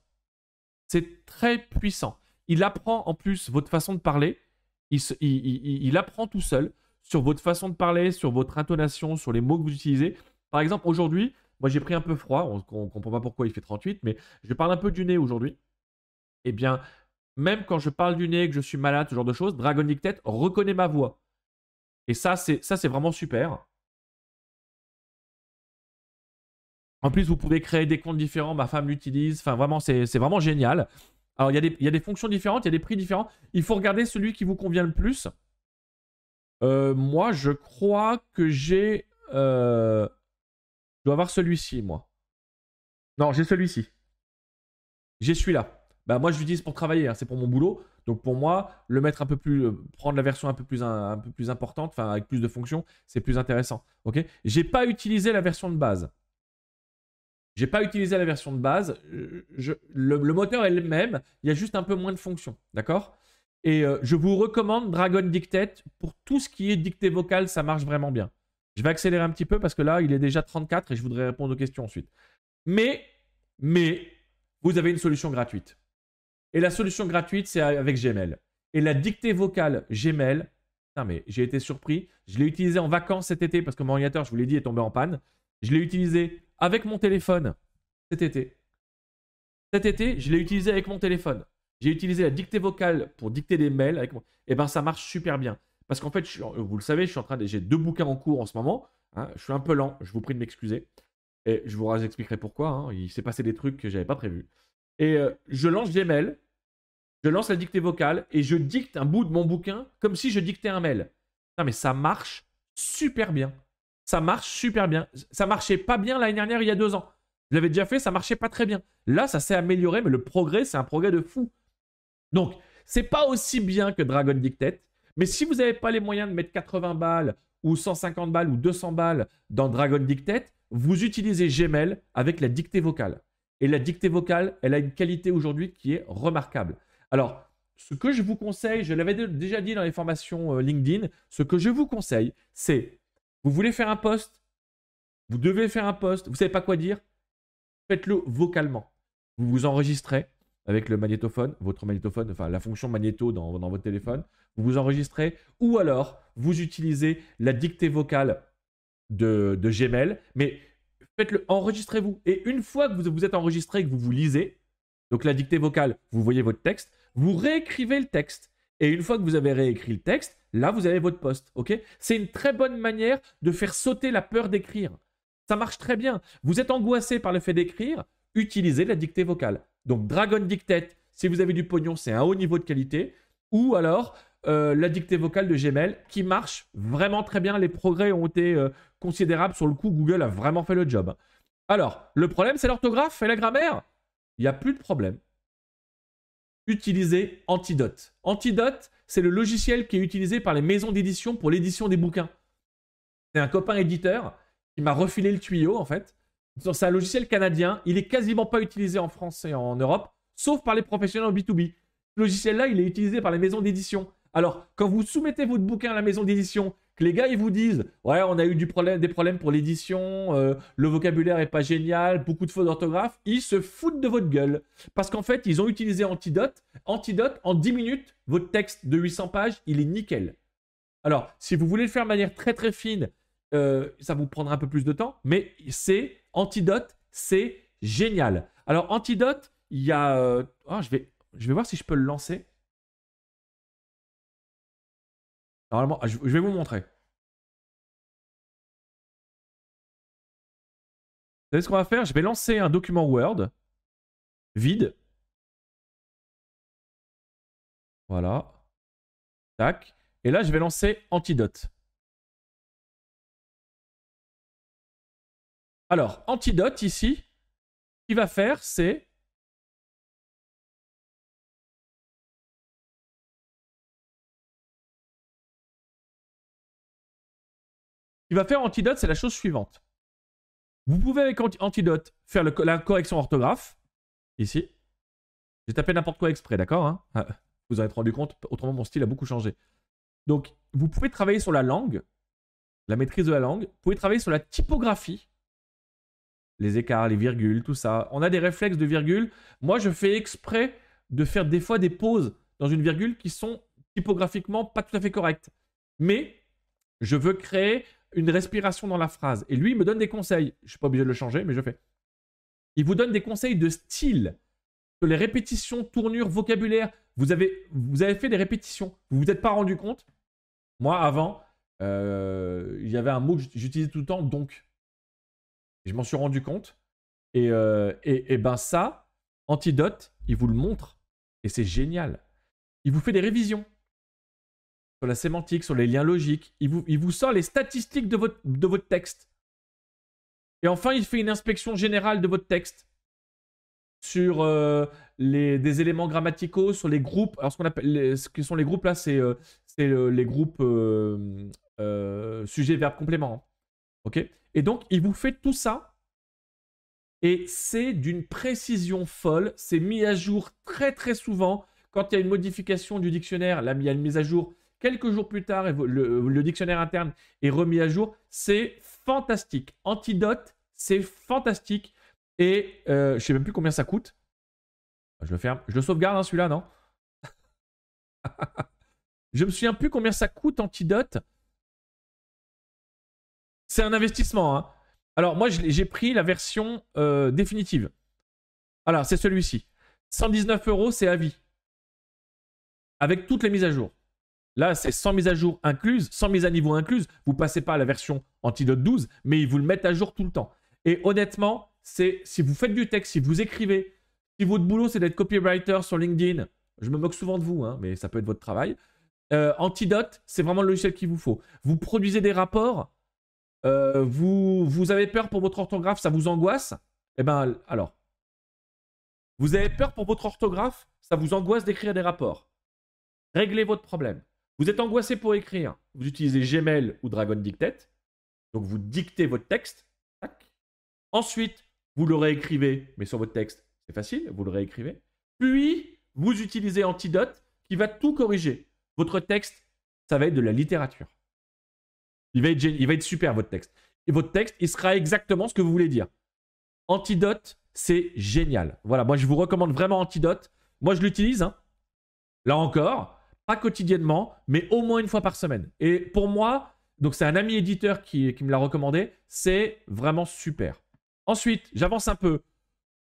C'est très puissant. Il apprend en plus votre façon de parler. Il, apprend tout seul sur votre façon de parler, sur votre intonation, sur les mots que vous utilisez. Par exemple, aujourd'hui, moi j'ai pris un peu froid, on ne comprend pas pourquoi il fait 38, mais je parle un peu du nez aujourd'hui. Eh bien, même quand je parle du nez, que je suis malade, ce genre de choses, Dragonic Tête reconnaît ma voix. Et ça, c'est, ça, c'est vraiment super. En plus, vous pouvez créer des comptes différents. Ma femme l'utilise. Enfin, vraiment, c'est vraiment génial. Alors, il y, a des, y, a des fonctions différentes, il y a des prix différents. Il faut regarder celui qui vous convient le plus. Euh, moi, je crois que j'ai. Euh, je dois avoir celui-ci, moi. Non, j'ai celui-ci. J'ai celui-là. Bah, moi, je l'utilise pour travailler, hein, c'est pour mon boulot. Donc, pour moi, le mettre un peu plus. Euh, prendre la version un peu plus, un peu plus importante, enfin, avec plus de fonctions, c'est plus intéressant. Ok J'ai pas utilisé la version de base. J'ai pas utilisé la version de base. le, moteur est le même. Il y a juste un peu moins de fonctions. D'accord Et euh, je vous recommande Dragon Dictate pour tout ce qui est dictée vocale. Ça marche vraiment bien. Je vais accélérer un petit peu parce que là, il est déjà 34 et je voudrais répondre aux questions ensuite. Mais, mais, vous avez une solution gratuite. Et la solution gratuite, c'est avec Gmail. Et la dictée vocale Gmail, non mais j'ai été surpris. Je l'ai utilisé en vacances cet été parce que mon ordinateur, je vous l'ai dit, est tombé en panne. Je l'ai utilisé avec mon téléphone cet été. Cet été, je l'ai utilisé avec mon téléphone. J'ai utilisé la dictée vocale pour dicter des mails avec mon... Et eh ben ça marche super bien. Parce qu'en fait, vous le savez, je suis en train de... j'ai deux bouquins en cours en ce moment. Hein. je suis un peu lent, je vous prie de m'excuser. Et je vous expliquerai pourquoi. Hein. il s'est passé des trucs que j'avais pas prévus. Et euh, je lance des mails, je lance la dictée vocale et je dicte un bout de mon bouquin comme si je dictais un mail. mais ça marche super bien ça marche super bien. Ça marchait pas bien l'année dernière, il y a deux ans. Je l'avais déjà fait, ça marchait pas très bien. Là, ça s'est amélioré, mais le progrès, c'est un progrès de fou. Donc, c'est pas aussi bien que Dragon Dictate, mais si vous n'avez pas les moyens de mettre 80 balles ou 150 balles ou 200 balles dans Dragon Dictate, vous utilisez Gmail avec la dictée vocale. Et la dictée vocale, elle a une qualité aujourd'hui qui est remarquable. Alors, ce que je vous conseille, je l'avais déjà dit dans les formations euh, LinkedIn, ce que je vous conseille, c'est vous voulez faire un poste, Vous devez faire un poste, Vous savez pas quoi dire Faites-le vocalement. Vous vous enregistrez avec le magnétophone, votre magnétophone, enfin la fonction magnéto dans, votre téléphone. Vous vous enregistrez ou alors vous utilisez la dictée vocale de, Gmail. Mais faites-le, enregistrez-vous. Et une fois que vous vous êtes enregistré et que vous vous lisez, donc la dictée vocale, vous voyez votre texte, vous réécrivez le texte. Et une fois que vous avez réécrit le texte, là vous avez votre poste. Ok C'est une très bonne manière de faire sauter la peur d'écrire. Ça marche très bien. Vous êtes angoissé par le fait d'écrire, utilisez la dictée vocale. Donc Dragon Dictate, si vous avez du pognon, c'est un haut niveau de qualité. Ou alors euh, la dictée vocale de Gmail qui marche vraiment très bien. Les progrès ont été euh, considérables. Sur le coup, Google a vraiment fait le job. Alors, le problème, c'est l'orthographe et la grammaire. Il n'y a plus de problème. Utilisez Antidote. Antidote, c'est le logiciel qui est utilisé par les maisons d'édition pour l'édition des bouquins. C'est un copain éditeur qui m'a refilé le tuyau en fait. C'est un logiciel canadien, il est quasiment pas utilisé en France et en Europe, sauf par les professionnels B2B. Ce logiciel-là, il est utilisé par les maisons d'édition. Alors, quand vous soumettez votre bouquin à la maison d'édition les gars ils vous disent ouais on a eu des problèmes pour l'édition, euh, le vocabulaire est pas génial, beaucoup de fautes d'orthographe, ils se foutent de votre gueule parce qu'en fait ils ont utilisé Antidote, Antidote en 10 minutes votre texte de 800 pages il est nickel. Alors si vous voulez le faire de manière très très fine, euh, ça vous prendra un peu plus de temps, mais c'est Antidote, c'est génial. Alors Antidote, il y a, euh, oh, je vais je vais voir si je peux le lancer. Normalement, ah, je vais vous montrer. Vous savez ce qu'on va faire Je vais lancer un document Word vide. Voilà. Tac. Et là, je vais lancer Antidote. Alors, Antidote ici, ce qu'il va faire, c'est Il va faire antidote, c'est la chose suivante. Vous pouvez avec antidote faire la correction orthographe. Ici. J'ai tapé n'importe quoi exprès, d'accord hein? ah, Vous en êtes rendu compte, autrement mon style a beaucoup changé. Donc, vous pouvez travailler sur la langue, la maîtrise de la langue. Vous pouvez travailler sur la typographie, les écarts, les virgules, tout ça. On a des réflexes de virgules. Moi, je fais exprès de faire des fois des pauses dans une virgule qui sont typographiquement pas tout à fait correctes. Mais je veux créer une respiration dans la phrase. Et lui, il me donne des conseils. Je ne suis pas obligé de le changer, mais je fais. Il vous donne des conseils de style, de les répétitions, tournures, vocabulaire. Vous avez, vous avez fait des répétitions. Vous vous êtes pas rendu compte Moi, avant, euh, il y avait un mot que j'utilisais tout le temps, donc. Je m'en suis rendu compte. Euh, et, et ben ça, Antidote, il vous le montre. Et c'est génial. Il vous fait des révisions sur la sémantique, sur les liens logiques. Il vous, il vous sort les statistiques de votre, de votre texte. Et enfin, il fait une inspection générale de votre texte sur euh, les, des éléments grammaticaux, sur les groupes. Alors, ce, qu'on appelle ce que sont les groupes là, c'est euh, c'est euh, les groupes sujet, verbe, complément. Hein. OK Et donc, il vous fait tout ça. Et c'est d'une précision folle. C'est mis à jour très, très souvent. Quand il y a une modification du dictionnaire, là, il y a une mise à jour Quelques jours plus tard, euh, le, dictionnaire interne est remis à jour. C'est fantastique. Antidote, c'est fantastique. Et euh, je ne sais même plus combien ça coûte. Ah, je le ferme. Je le sauvegarde, hein, celui-là, non [LAUGHS] Je me souviens plus combien ça coûte, Antidote. C'est un investissement. Hein. Alors, moi, j'ai pris la version euh, définitive. Alors, c'est celui-ci. 119 euros, c'est à vie. Avec toutes les mises à jour. Là, c'est sans mise à jour incluse, sans mise à niveau incluse. Vous passez pas à la version Antidote 12, mais ils vous le mettent à jour tout le temps. Et honnêtement, c'est si vous faites du texte, si vous écrivez, si votre boulot c'est d'être copywriter sur LinkedIn, je me moque souvent de vous, hein, mais ça peut être votre travail. Euh, Antidote, c'est vraiment le logiciel qu'il vous faut. Vous produisez des rapports, euh, vous, avez peur pour votre orthographe, ça vous angoisse. Eh bien, alors, vous avez peur pour votre orthographe, ça vous angoisse d'écrire des rapports. Réglez votre problème. Vous êtes angoissé pour écrire, vous utilisez Gmail ou Dragon Dictate. Donc vous dictez votre texte. Ensuite, vous le réécrivez, mais sur votre texte, c'est facile, vous le réécrivez. Puis, vous utilisez Antidote qui va tout corriger. Votre texte, ça va être de la littérature. Il va être, super, votre texte. Et votre texte, il sera exactement ce que vous voulez dire. Antidote, c'est génial. Voilà, moi je vous recommande vraiment Antidote. Moi je l'utilise. Hein. Là encore, pas quotidiennement, mais au moins une fois par semaine. Et pour moi, donc c'est un ami éditeur qui, me l'a recommandé, c'est vraiment super. Ensuite, j'avance un peu,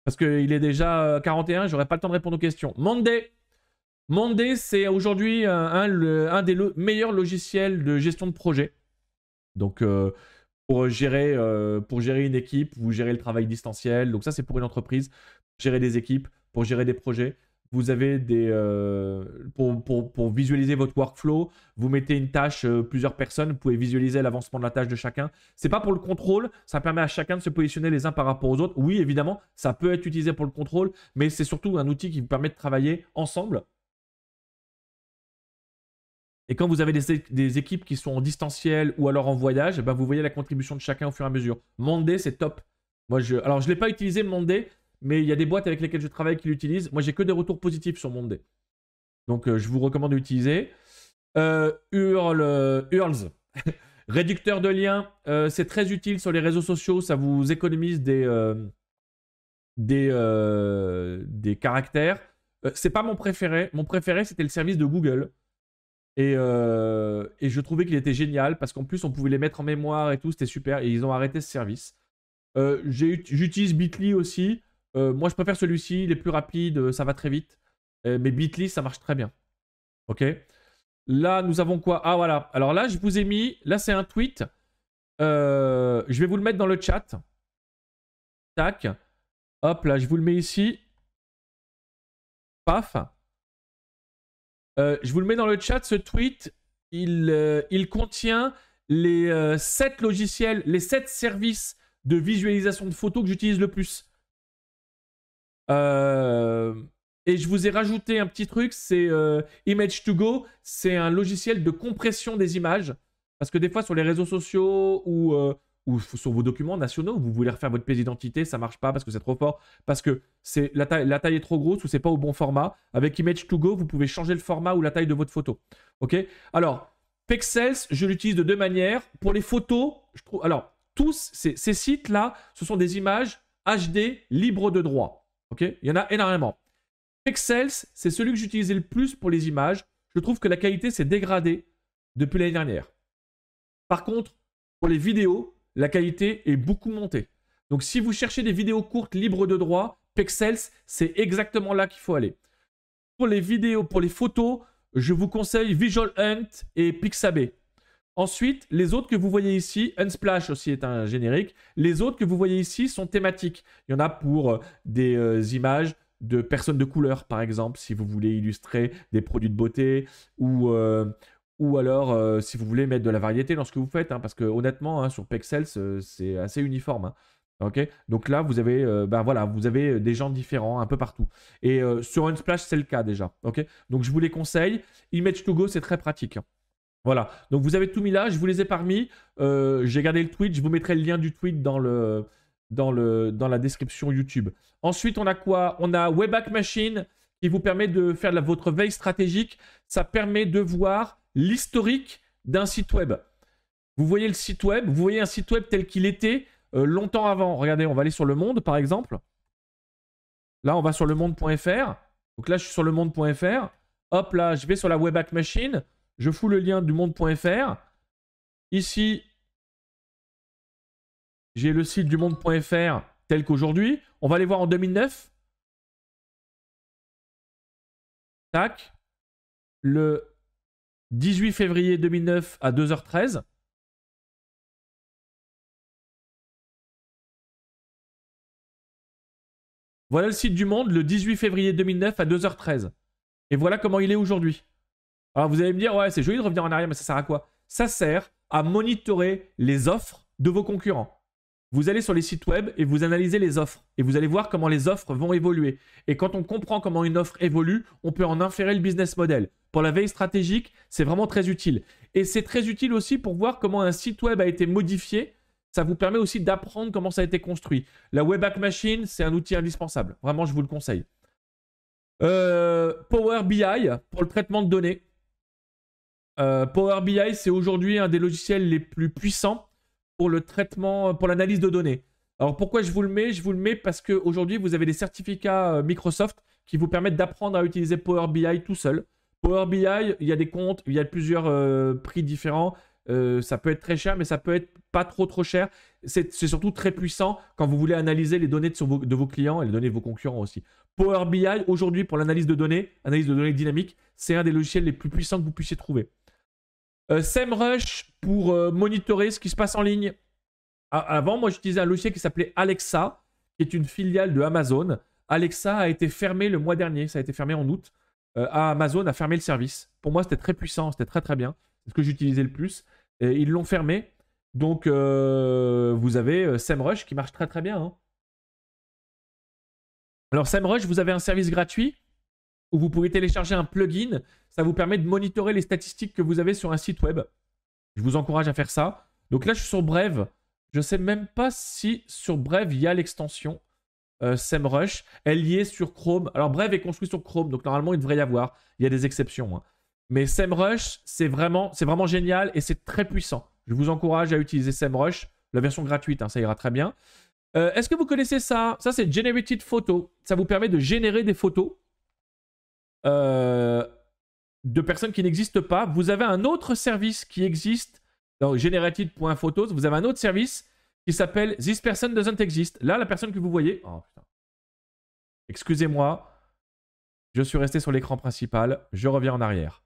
parce qu'il est déjà 41, euh, j'aurai pas le temps de répondre aux questions. Monday, Monday, c'est aujourd'hui euh, un, des meilleurs logiciels de gestion de projet. Donc, euh, pour, gérer, pour gérer une équipe, vous gérez le travail distanciel. Donc, ça, c'est pour une entreprise, gérer des équipes, pour gérer des projets vous avez des. Euh, pour, visualiser votre workflow, vous mettez une tâche, euh, plusieurs personnes, vous pouvez visualiser l'avancement de la tâche de chacun. C'est pas pour le contrôle, ça permet à chacun de se positionner les uns par rapport aux autres. Oui, évidemment, ça peut être utilisé pour le contrôle, mais c'est surtout un outil qui vous permet de travailler ensemble. Et quand vous avez des, des équipes qui sont en distanciel ou alors en voyage, eh ben vous voyez la contribution de chacun au fur et à mesure. Monday, c'est top. Moi, je, alors, je ne l'ai pas utilisé Monday, mais il y a des boîtes avec lesquelles je travaille qui l'utilisent. Moi, j'ai que des retours positifs sur Monday. Donc, euh, je vous recommande d'utiliser. Hurls, euh, euh, [LAUGHS] réducteur de liens, c'est très utile sur les réseaux sociaux. Ça vous économise des, des, des caractères. c'est pas mon préféré. Mon préféré, c'était le service de Google. Et, et je trouvais qu'il était génial parce qu'en plus, on pouvait les mettre en mémoire et tout. C'était super. Et ils ont arrêté ce service. j'utilise Bitly aussi. Euh, moi, je préfère celui-ci, il est plus rapide, euh, ça va très vite. Euh, mais Bitly, ça marche très bien. Ok Là, nous avons quoi Ah, voilà. Alors là, je vous ai mis. Là, c'est un tweet. je vais vous le mettre dans le chat. Tac. Hop, là, je vous le mets ici. Paf. je vous le mets dans le chat. Ce tweet, il, il contient les sept logiciels, les sept services de visualisation de photos que j'utilise le plus. Euh, et je vous ai rajouté un petit truc, c'est euh, Image2Go, c'est un logiciel de compression des images. Parce que des fois sur les réseaux sociaux ou, euh, ou sur vos documents nationaux, vous voulez refaire votre pièce d'identité, ça marche pas parce que c'est trop fort, parce que c'est la, taille, est trop grosse ou c'est pas au bon format. Avec Image2Go, vous pouvez changer le format ou la taille de votre photo. Ok Alors, Pexels, je l'utilise de deux manières. Pour les photos, je trouve... Alors, tous ces, ces sites-là, ce sont des images HD libres de droit. Il y en a énormément. Pexels, c'est celui que j'utilisais le plus pour les images. Je trouve que la qualité s'est dégradée depuis l'année dernière. Par contre, pour les vidéos, la qualité est beaucoup montée. Donc si vous cherchez des vidéos courtes libres de droit, Pexels, c'est exactement là qu'il faut aller. Pour les vidéos, pour les photos, je vous conseille Visual Hunt et Pixabay. Ensuite, les autres que vous voyez ici, Unsplash aussi est un générique, les autres que vous voyez ici sont thématiques. Il y en a pour euh, des euh, images de personnes de couleur, par exemple, si vous voulez illustrer des produits de beauté ou, euh, ou alors si vous voulez mettre de la variété dans ce que vous faites, hein, parce que honnêtement, hein, sur Pexels, c'est assez uniforme. Hein. Donc là, vous avez, ben voilà, vous avez des gens différents un peu partout. Et sur Unsplash, c'est le cas déjà. Donc je vous les conseille. Image to go, c'est très pratique. Voilà. Donc vous avez tout mis là. Je vous les ai parmi. Euh, j'ai gardé le tweet. Je vous mettrai le lien du tweet dans, le, dans, le, dans la description YouTube. Ensuite, on a quoi On a Wayback Machine qui vous permet de faire votre veille stratégique. Ça permet de voir l'historique d'un site web. Vous voyez le site web. Vous voyez un site web tel qu'il était euh, longtemps avant. Regardez, on va aller sur le monde par exemple. Là, on va sur le monde.fr. Donc là, je suis sur le monde.fr. Hop là, je vais sur la Wayback Machine. Je fous le lien du monde.fr. Ici, j'ai le site du monde.fr tel qu'aujourd'hui. On va aller voir en 2009. Tac. Le 18 février 2009 à 2h13. Voilà le site du Monde le 18 février 2009 à 2h13. Et voilà comment il est aujourd'hui. Alors vous allez me dire, ouais, c'est joli de revenir en arrière, mais ça sert à quoi Ça sert à monitorer les offres de vos concurrents. Vous allez sur les sites web et vous analysez les offres. Et vous allez voir comment les offres vont évoluer. Et quand on comprend comment une offre évolue, on peut en inférer le business model. Pour la veille stratégique, c'est vraiment très utile. Et c'est très utile aussi pour voir comment un site web a été modifié. Ça vous permet aussi d'apprendre comment ça a été construit. La Webback Machine, c'est un outil indispensable. Vraiment, je vous le conseille. Euh, Power BI pour le traitement de données. Euh, Power BI, c'est aujourd'hui un des logiciels les plus puissants pour le traitement, pour l'analyse de données. Alors pourquoi je vous le mets Je vous le mets parce qu'aujourd'hui, vous avez des certificats euh, Microsoft qui vous permettent d'apprendre à utiliser Power BI tout seul. Power BI, il y a des comptes, il y a plusieurs euh, prix différents. ça peut être très cher, mais ça peut être pas trop trop cher. C'est surtout très puissant quand vous voulez analyser les données de, vos, de vos clients et les données de vos concurrents aussi. Power BI, aujourd'hui, pour l'analyse de données, analyse de données dynamique, c'est un des logiciels les plus puissants que vous puissiez trouver. Euh, SEMrush pour euh, monitorer ce qui se passe en ligne. avant, moi, j'utilisais un logiciel qui s'appelait Alexa, qui est une filiale de Amazon. Alexa a été fermé le mois dernier, ça a été fermé en août. Euh, Amazon a fermé le service. Pour moi, c'était très puissant, c'était très très bien. C'est ce que j'utilisais le plus. Et ils l'ont fermé. Donc, vous avez SEMrush qui marche très très bien. Hein. Alors, SEMrush, vous avez un service gratuit où vous pouvez télécharger un plugin. Ça vous permet de monitorer les statistiques que vous avez sur un site web. Je vous encourage à faire ça. Donc là, je suis sur Brave. Je ne sais même pas si sur Brave, il y a l'extension euh, SEMrush. Elle y est sur Chrome. Alors Brave est construit sur Chrome, donc normalement, il devrait y avoir. Il y a des exceptions. Hein. Mais SEMrush, c'est vraiment, vraiment génial et c'est très puissant. Je vous encourage à utiliser SEMrush, la version gratuite, hein, ça ira très bien. Euh, est-ce que vous connaissez ça Ça, c'est Generated Photo. Ça vous permet de générer des photos euh, de personnes qui n'existent pas. Vous avez un autre service qui existe dans generated.photos. Vous avez un autre service qui s'appelle This Person Doesn't Exist. Là, la personne que vous voyez. Oh, Excusez-moi. Je suis resté sur l'écran principal. Je reviens en arrière.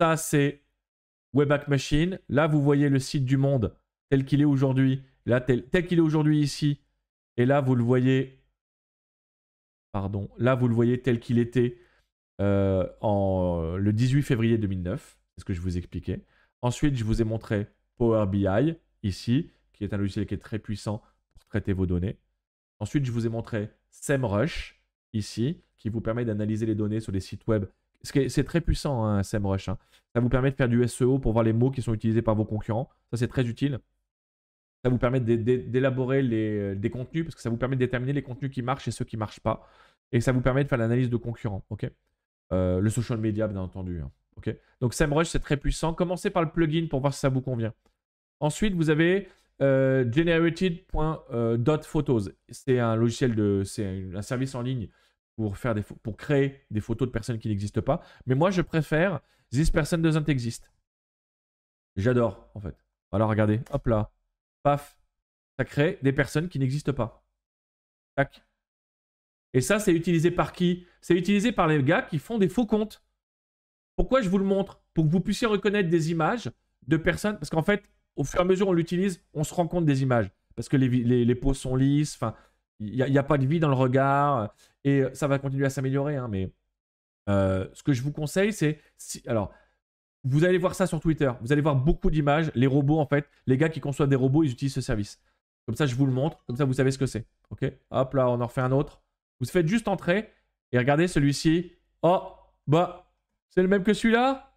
Ça, c'est Webback Machine. Là, vous voyez le site du monde tel qu'il est aujourd'hui. Là, tel qu'il est aujourd'hui ici. Et là, vous le voyez Pardon. Là, vous le voyez tel qu'il était euh, en, le 18 février 2009. C'est ce que je vous expliquais. Ensuite, je vous ai montré Power BI, ici, qui est un logiciel qui est très puissant pour traiter vos données. Ensuite, je vous ai montré SEMrush, ici, qui vous permet d'analyser les données sur les sites web. C'est très puissant, hein, SEMrush. Hein. Ça vous permet de faire du SEO pour voir les mots qui sont utilisés par vos concurrents. Ça, c'est très utile. Ça vous permet d'élaborer euh, des contenus parce que ça vous permet de déterminer les contenus qui marchent et ceux qui ne marchent pas. Et ça vous permet de faire l'analyse de concurrents. ok euh, le social media, bien entendu. Hein, ok Donc SEMrush, c'est très puissant. Commencez par le plugin pour voir si ça vous convient. Ensuite, vous avez euh, generated.photos. photos. C'est un logiciel de, c'est un service en ligne pour faire des, pour créer des photos de personnes qui n'existent pas. Mais moi, je préfère this person doesn't exist. J'adore, en fait. Alors regardez, hop là, paf, ça crée des personnes qui n'existent pas. Tac. Et ça, c'est utilisé par qui C'est utilisé par les gars qui font des faux comptes. Pourquoi je vous le montre Pour que vous puissiez reconnaître des images de personnes. Parce qu'en fait, au fur et à mesure on l'utilise, on se rend compte des images. Parce que les, peaux sont lisses, il n'y a, pas de vie dans le regard. Euh, et euh, ça va continuer à s'améliorer. Hein, mais euh, ce que je vous conseille, c'est. Si, alors, vous allez voir ça sur Twitter. Vous allez voir beaucoup d'images. Les robots, en fait, les gars qui conçoivent des robots, ils utilisent ce service. Comme ça, je vous le montre. Comme ça, vous savez ce que c'est. Ok Hop là, on en refait un autre. Vous faites juste entrer et regardez celui-ci. Oh, bah, c'est le même que celui-là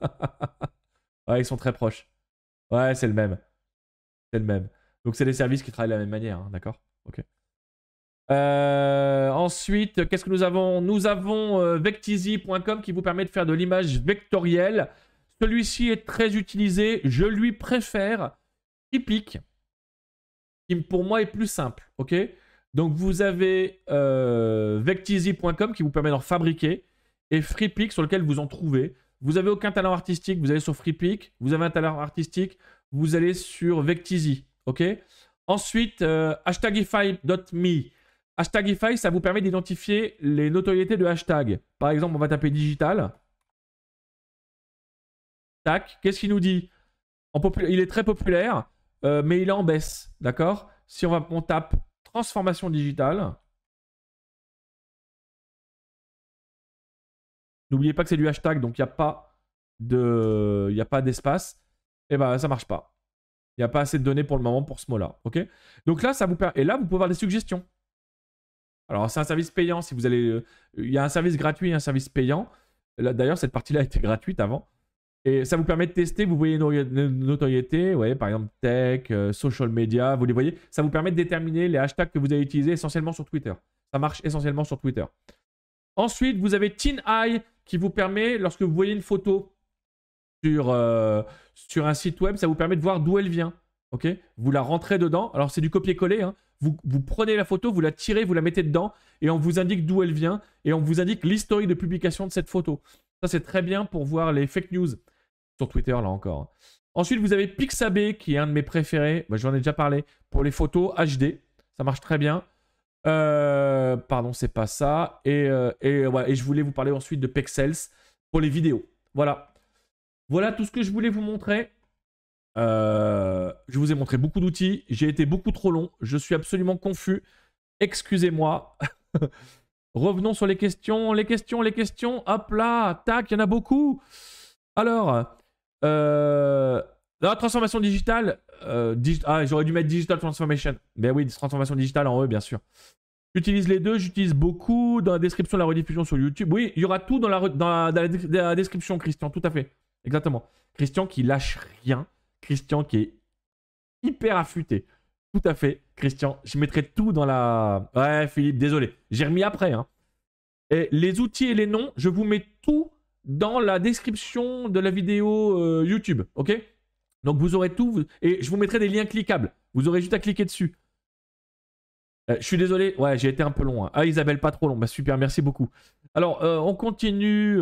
[LAUGHS] Ouais, ils sont très proches. Ouais, c'est le même. C'est le même. Donc, c'est des services qui travaillent de la même manière, hein, d'accord Ok. Euh ensuite, qu'est-ce que nous avons Nous avons euh, Vectizy.com qui vous permet de faire de l'image vectorielle. Celui-ci est très utilisé. Je lui préfère Typique, qui pour moi est plus simple. Ok Donc vous avez euh, Vectizy.com qui vous permet d'en fabriquer et FreePic sur lequel vous en trouvez. Vous n'avez aucun talent artistique, vous allez sur FreePic. Vous avez un talent artistique, vous allez sur Vectizy. Ok Ensuite, euh, hashtagify.me. Hashtagify, ça vous permet d'identifier les notoriétés de hashtag. Par exemple, on va taper digital. Tac, qu'est-ce qu'il nous dit Il est très populaire, euh, mais il est en baisse. D'accord Si on, va, on tape transformation digitale. N'oubliez pas que c'est du hashtag, donc il n'y a pas de, il a pas d'espace. Et eh ben ça marche pas. Il n'y a pas assez de données pour le moment pour ce mot-là. Ok Donc là, ça vous et là vous pouvez avoir des suggestions. Alors, c'est un service payant. Si vous allez, euh, il y a un service gratuit et un service payant. D'ailleurs, cette partie-là était gratuite avant. Et ça vous permet de tester, vous voyez nos notoriétés, ouais, par exemple tech, euh, social media, vous les voyez. Ça vous permet de déterminer les hashtags que vous avez utilisés essentiellement sur Twitter. Ça marche essentiellement sur Twitter. Ensuite, vous avez Teen Eye qui vous permet, lorsque vous voyez une photo sur, euh, sur un site web, ça vous permet de voir d'où elle vient ok Vous la rentrez dedans. Alors c'est du copier-coller. Hein. Vous, vous, prenez la photo, vous la tirez, vous la mettez dedans et on vous indique d'où elle vient et on vous indique l'historique de publication de cette photo. Ça c'est très bien pour voir les fake news sur Twitter là encore. Ensuite vous avez Pixabay qui est un de mes préférés. vous bah, J'en ai déjà parlé pour les photos HD. Ça marche très bien. Euh, pardon, c'est pas ça. Euh, et, ouais, et je voulais vous parler ensuite de Pexels pour les vidéos. Voilà. Voilà tout ce que je voulais vous montrer. Euh, je vous ai montré beaucoup d'outils. J'ai été beaucoup trop long. Je suis absolument confus. Excusez-moi. [LAUGHS] Revenons sur les questions. Les questions, les questions. Hop là, tac, il y en a beaucoup. Alors, la euh, ah, transformation digitale. Euh, ah, j'aurais dû mettre digital transformation. Mais ben oui, transformation digitale en E, bien sûr. J'utilise les deux, j'utilise beaucoup dans la description de la rediffusion sur YouTube. Oui, il y aura tout dans la, dans dans la description, Christian, tout à fait. Exactement. Christian qui lâche rien. Christian qui est hyper affûté. Tout à fait, Christian. Je mettrai tout dans la. Ouais, Philippe, désolé. J'ai remis après. Hein. Et les outils et les noms, je vous mets tout dans la description de la vidéo euh, YouTube. OK Donc vous aurez tout. Et je vous mettrai des liens cliquables. Vous aurez juste à cliquer dessus. Euh, je suis désolé, ouais, j'ai été un peu long. Hein. Ah, Isabelle, pas trop long. Bah, super, merci beaucoup. Alors, euh, on continue.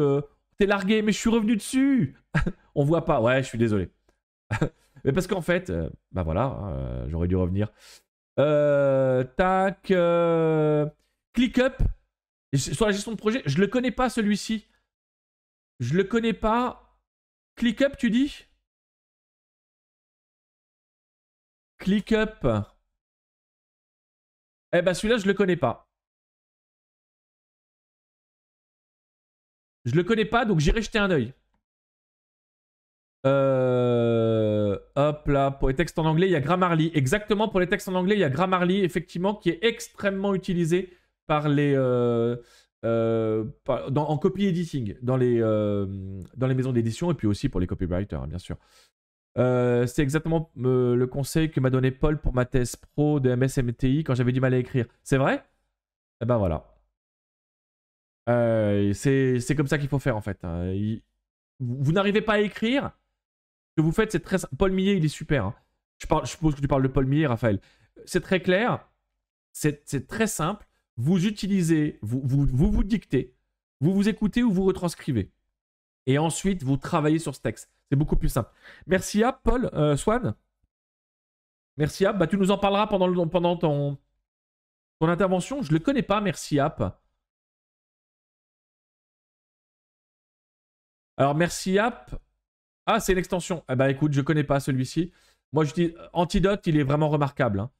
T'es largué, mais je suis revenu dessus. [LAUGHS] on voit pas. Ouais, je suis désolé. [LAUGHS] Mais parce qu'en fait, euh, bah voilà, hein, euh, j'aurais dû revenir. Euh, tac. ClickUp, sur la gestion de projet, je le connais pas celui-ci. Je le connais pas. up tu dis up Eh ben celui-là, je le connais pas. Je le connais pas, donc j'irai jeter un œil. Euh, hop là, pour les textes en anglais, il y a Grammarly. Exactement, pour les textes en anglais, il y a Grammarly, effectivement, qui est extrêmement utilisé par les, euh, euh, en copy editing, dans les, dans les maisons d'édition, et puis aussi pour les copywriters, hein, bien sûr. c'est exactement le conseil que m'a donné Paul pour ma thèse pro de MSMTI quand j'avais du mal à écrire. C'est vrai Eh ben voilà. c'est comme ça qu'il faut faire en fait. Hein. vous n'arrivez pas à écrire, que vous faites, c'est très Paul Millet, il est super. Hein. Je, je suppose que tu parles de Paul Millet, Raphaël. C'est très clair. C'est très simple. Vous utilisez, vous vous, vous dictez, vous vous écoutez ou vous retranscrivez. Et ensuite, vous travaillez sur ce texte. C'est beaucoup plus simple. Merci à Paul, euh, Swan. Merci App. Bah, tu nous en parleras pendant, pendant ton, ton, intervention. Je ne le connais pas, merci App. Alors, merci App. Ah, c'est l'extension. Eh ben écoute, je connais pas celui-ci. Moi, je dis euh, Antidote, il est vraiment remarquable. Hein.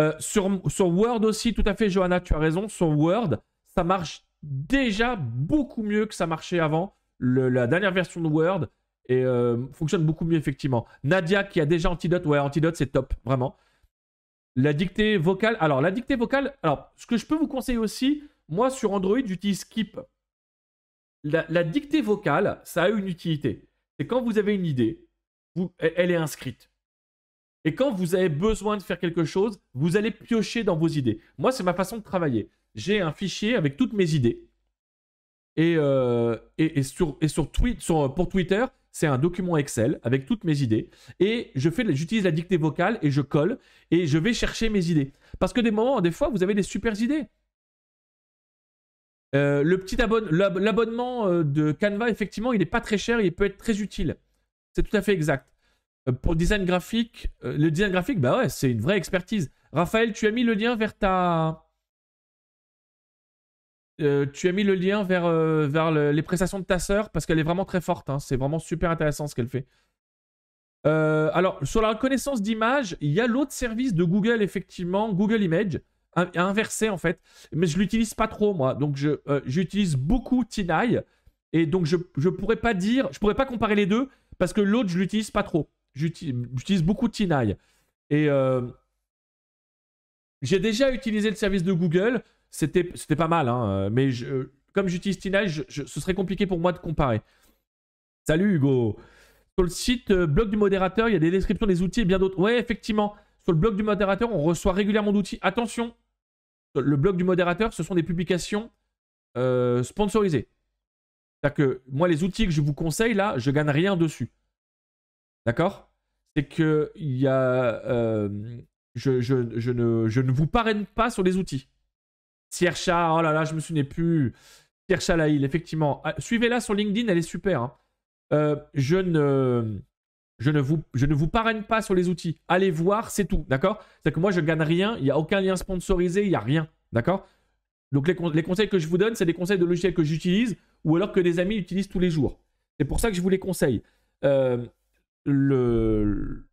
Euh, sur, Word aussi, tout à fait, Johanna, tu as raison. Sur Word, ça marche déjà beaucoup mieux que ça marchait avant. la dernière version de Word et, euh, fonctionne beaucoup mieux, effectivement. Nadia qui a déjà Antidote, ouais, Antidote, c'est top, vraiment. La dictée vocale. Alors, la dictée vocale, alors, ce que je peux vous conseiller aussi, moi, sur Android, j'utilise Skip. la dictée vocale, ça a une utilité. Et quand vous avez une idée, elle est inscrite. Et quand vous avez besoin de faire quelque chose, vous allez piocher dans vos idées. Moi, c'est ma façon de travailler. J'ai un fichier avec toutes mes idées. Et, euh, sur, pour Twitter, c'est un document Excel avec toutes mes idées. Et je fais, j'utilise la dictée vocale et je colle et je vais chercher mes idées. Parce que des moments, des fois, vous avez des super idées. Euh, le petit l'abonnement euh, de Canva, effectivement, il n'est pas très cher, il peut être très utile. C'est tout à fait exact. Euh, pour le design graphique, le design graphique, bah ouais, c'est une vraie expertise. Raphaël, tu as mis le lien vers ta. tu as mis le lien vers, vers les prestations de ta sœur parce qu'elle est vraiment très forte. Hein. C'est vraiment super intéressant ce qu'elle fait. alors, sur la reconnaissance d'image, il y a l'autre service de Google, effectivement, Google Image inversé en fait. Mais je l'utilise pas trop moi. Donc je, euh, j'utilise beaucoup Tinai. Et donc je, je pourrais pas dire, je pourrais pas comparer les deux parce que l'autre je l'utilise pas trop. J'utilise, beaucoup Tinai. Et euh, j'ai déjà utilisé le service de Google. C'était, c'était pas mal, hein, mais je, comme j'utilise Tina ce serait compliqué pour moi de comparer. Salut Hugo. Sur le site euh, blog du modérateur, il y a des descriptions des outils et bien d'autres. Ouais, effectivement. Sur le blog du modérateur, on reçoit régulièrement d'outils. Attention, le blog du modérateur, ce sont des publications euh, sponsorisées. C'est-à-dire que moi, les outils que je vous conseille là, je gagne rien dessus. D'accord C'est que y a, euh, je, je, je, ne, je, ne, vous parraine pas sur les outils. Siercha, oh là là, je me souviens plus. Siercha Laïl, effectivement. Ah, suivez-la sur LinkedIn, elle est super. Hein. Euh, je ne je ne, vous, je ne vous parraine pas sur les outils. Allez voir, c'est tout, d'accord C'est que moi, je gagne rien, il n'y a aucun lien sponsorisé, il n'y a rien, d'accord Donc les, conseils que je vous donne, c'est des conseils de logiciels que j'utilise ou alors que des amis utilisent tous les jours. C'est pour ça que je vous les conseille. Euh,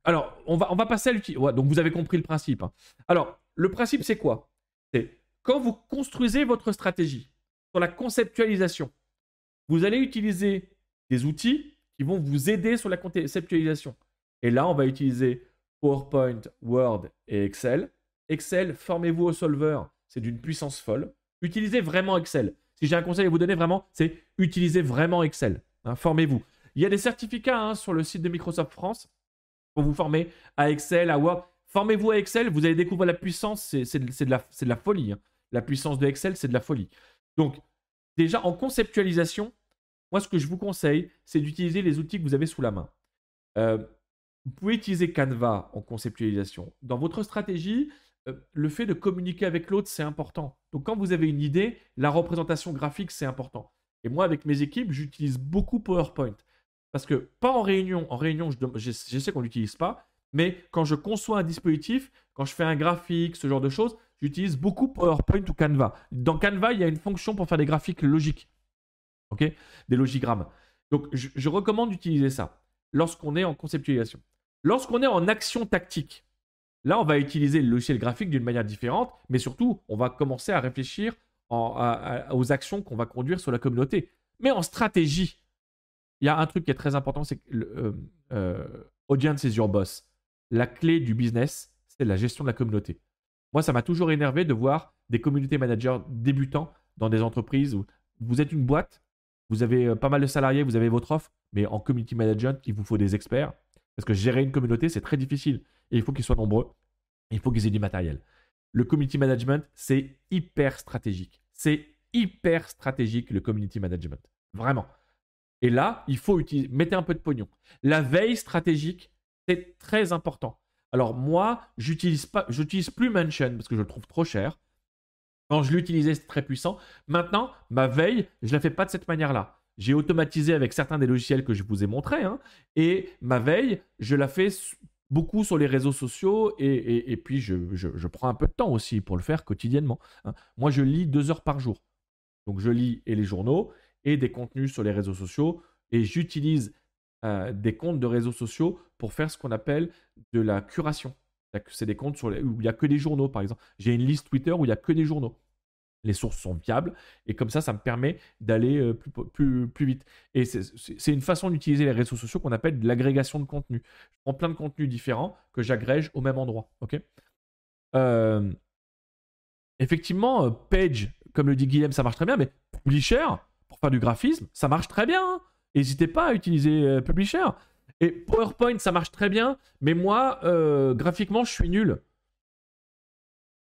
alors, on va, on va passer à l'outil. donc, vous avez compris le principe. Hein. Alors, le principe, c'est quoi C'est quand vous construisez votre stratégie sur la conceptualisation, vous allez utiliser des outils qui vont vous aider sur la conceptualisation. Et là, on va utiliser PowerPoint, Word et Excel. Excel, formez-vous au solver, c'est d'une puissance folle. Utilisez vraiment Excel. Si j'ai un conseil à vous donner vraiment, c'est utilisez vraiment Excel. Hein, formez-vous. Il y a des certificats hein, sur le site de Microsoft France pour vous former à Excel, à Word. Formez-vous à Excel, vous allez découvrir la puissance, c'est de, la folie. Hein. La puissance de Excel, c'est de la folie. Donc, déjà en conceptualisation, moi, ce que je vous conseille, c'est d'utiliser les outils que vous avez sous la main. Euh, vous pouvez utiliser Canva en conceptualisation. Dans votre stratégie, euh, le fait de communiquer avec l'autre, c'est important. Donc, quand vous avez une idée, la représentation graphique, c'est important. Et moi, avec mes équipes, j'utilise beaucoup PowerPoint. Parce que, pas en réunion, en réunion, je, sais qu'on n'utilise pas, mais quand je conçois un dispositif, quand je fais un graphique, ce genre de choses, j'utilise beaucoup PowerPoint ou Canva. Dans Canva, il y a une fonction pour faire des graphiques logiques. Des logigrammes. Donc, je, recommande d'utiliser ça lorsqu'on est en conceptualisation. Lorsqu'on est en action tactique, là, on va utiliser le logiciel graphique d'une manière différente, mais surtout, on va commencer à réfléchir aux actions qu'on va conduire sur la communauté. Mais en stratégie, il y a un truc qui est très important, c'est que le, euh, euh, audience is your boss. La clé du business, c'est la gestion de la communauté. Moi, ça m'a toujours énervé de voir des community managers débutants dans des entreprises où vous êtes une boîte, vous avez euh, pas mal de salariés, vous avez votre offre, mais en community management, il vous faut des experts. Parce que gérer une communauté, c'est très difficile. Et il faut qu'ils soient nombreux. il faut qu'ils aient du matériel. Le community management, c'est hyper stratégique. C'est hyper stratégique, le community management. Vraiment. Et là, il faut utiliser, mettez un peu de pognon. La veille stratégique, c'est très important. Alors moi, j'utilise pas, plus Mention parce que je le trouve trop cher. Quand je l'utilisais, c'était très puissant. Maintenant, ma veille, je ne la fais pas de cette manière-là. J'ai automatisé avec certains des logiciels que je vous ai montrés. Hein, et ma veille, je la fais beaucoup sur les réseaux sociaux et, puis je, prends un peu de temps aussi pour le faire quotidiennement. Hein. Moi, je lis deux heures par jour. Donc, je lis et les journaux et des contenus sur les réseaux sociaux et j'utilise euh, des comptes de réseaux sociaux pour faire ce qu'on appelle de la curation. C'est des comptes sur où il n'y a que des journaux, par exemple. J'ai une liste Twitter où il n'y a que des journaux. Les sources sont viables et comme ça, ça me permet d'aller euh, plus, vite. Et c'est une façon d'utiliser les réseaux sociaux qu'on appelle l'agrégation de contenu. Je prends plein de contenus différents que j'agrège au même endroit. ok euh, effectivement, euh, Page, comme le dit Guillaume, ça marche très bien, mais Publisher, pour faire du graphisme, ça marche très bien. Hein. N'hésitez pas à utiliser Publisher. Et PowerPoint, ça marche très bien, mais moi, euh, graphiquement, je suis nul.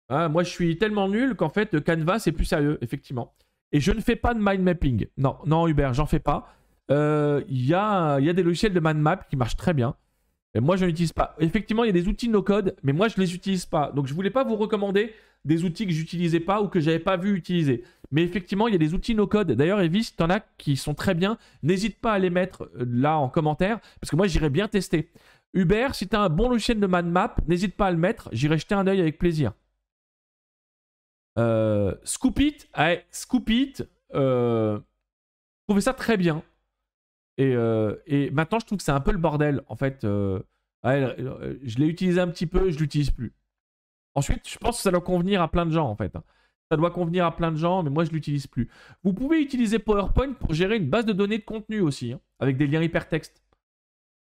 Ah, moi, je suis tellement nul qu'en fait, Canva, c'est plus sérieux, effectivement. Et je ne fais pas de mind mapping. Non, non, Hubert, j'en fais pas. Il euh, a, y, y, a, des logiciels de mind map qui marchent très bien. Et moi, je n'utilise pas. Effectivement, il y a des outils no code, mais moi, je ne les utilise pas. Donc, je ne voulais pas vous recommander des outils que j'utilisais pas ou que j'avais pas vu utiliser. Mais effectivement, il y a des outils no-code. D'ailleurs, Evis, t'en as qui sont très bien. N'hésite pas à les mettre euh, là en commentaire, parce que moi, j'irai bien tester. Uber, si tu as un bon logiciel de man-map, n'hésite pas à le mettre. J'irai jeter un œil avec plaisir. Euh, Scoop It, ah, ouais, Scoop It, je euh, trouvais ça très bien. Euh, et, maintenant, je trouve que c'est un peu le bordel. En fait, ah, je l'ai utilisé un petit peu, je l'utilise plus. Ensuite, je pense que ça doit convenir à plein de gens en fait. Ça doit convenir à plein de gens, mais moi je l'utilise plus. Vous pouvez utiliser PowerPoint pour gérer une base de données de contenu aussi, hein, avec des liens hypertextes.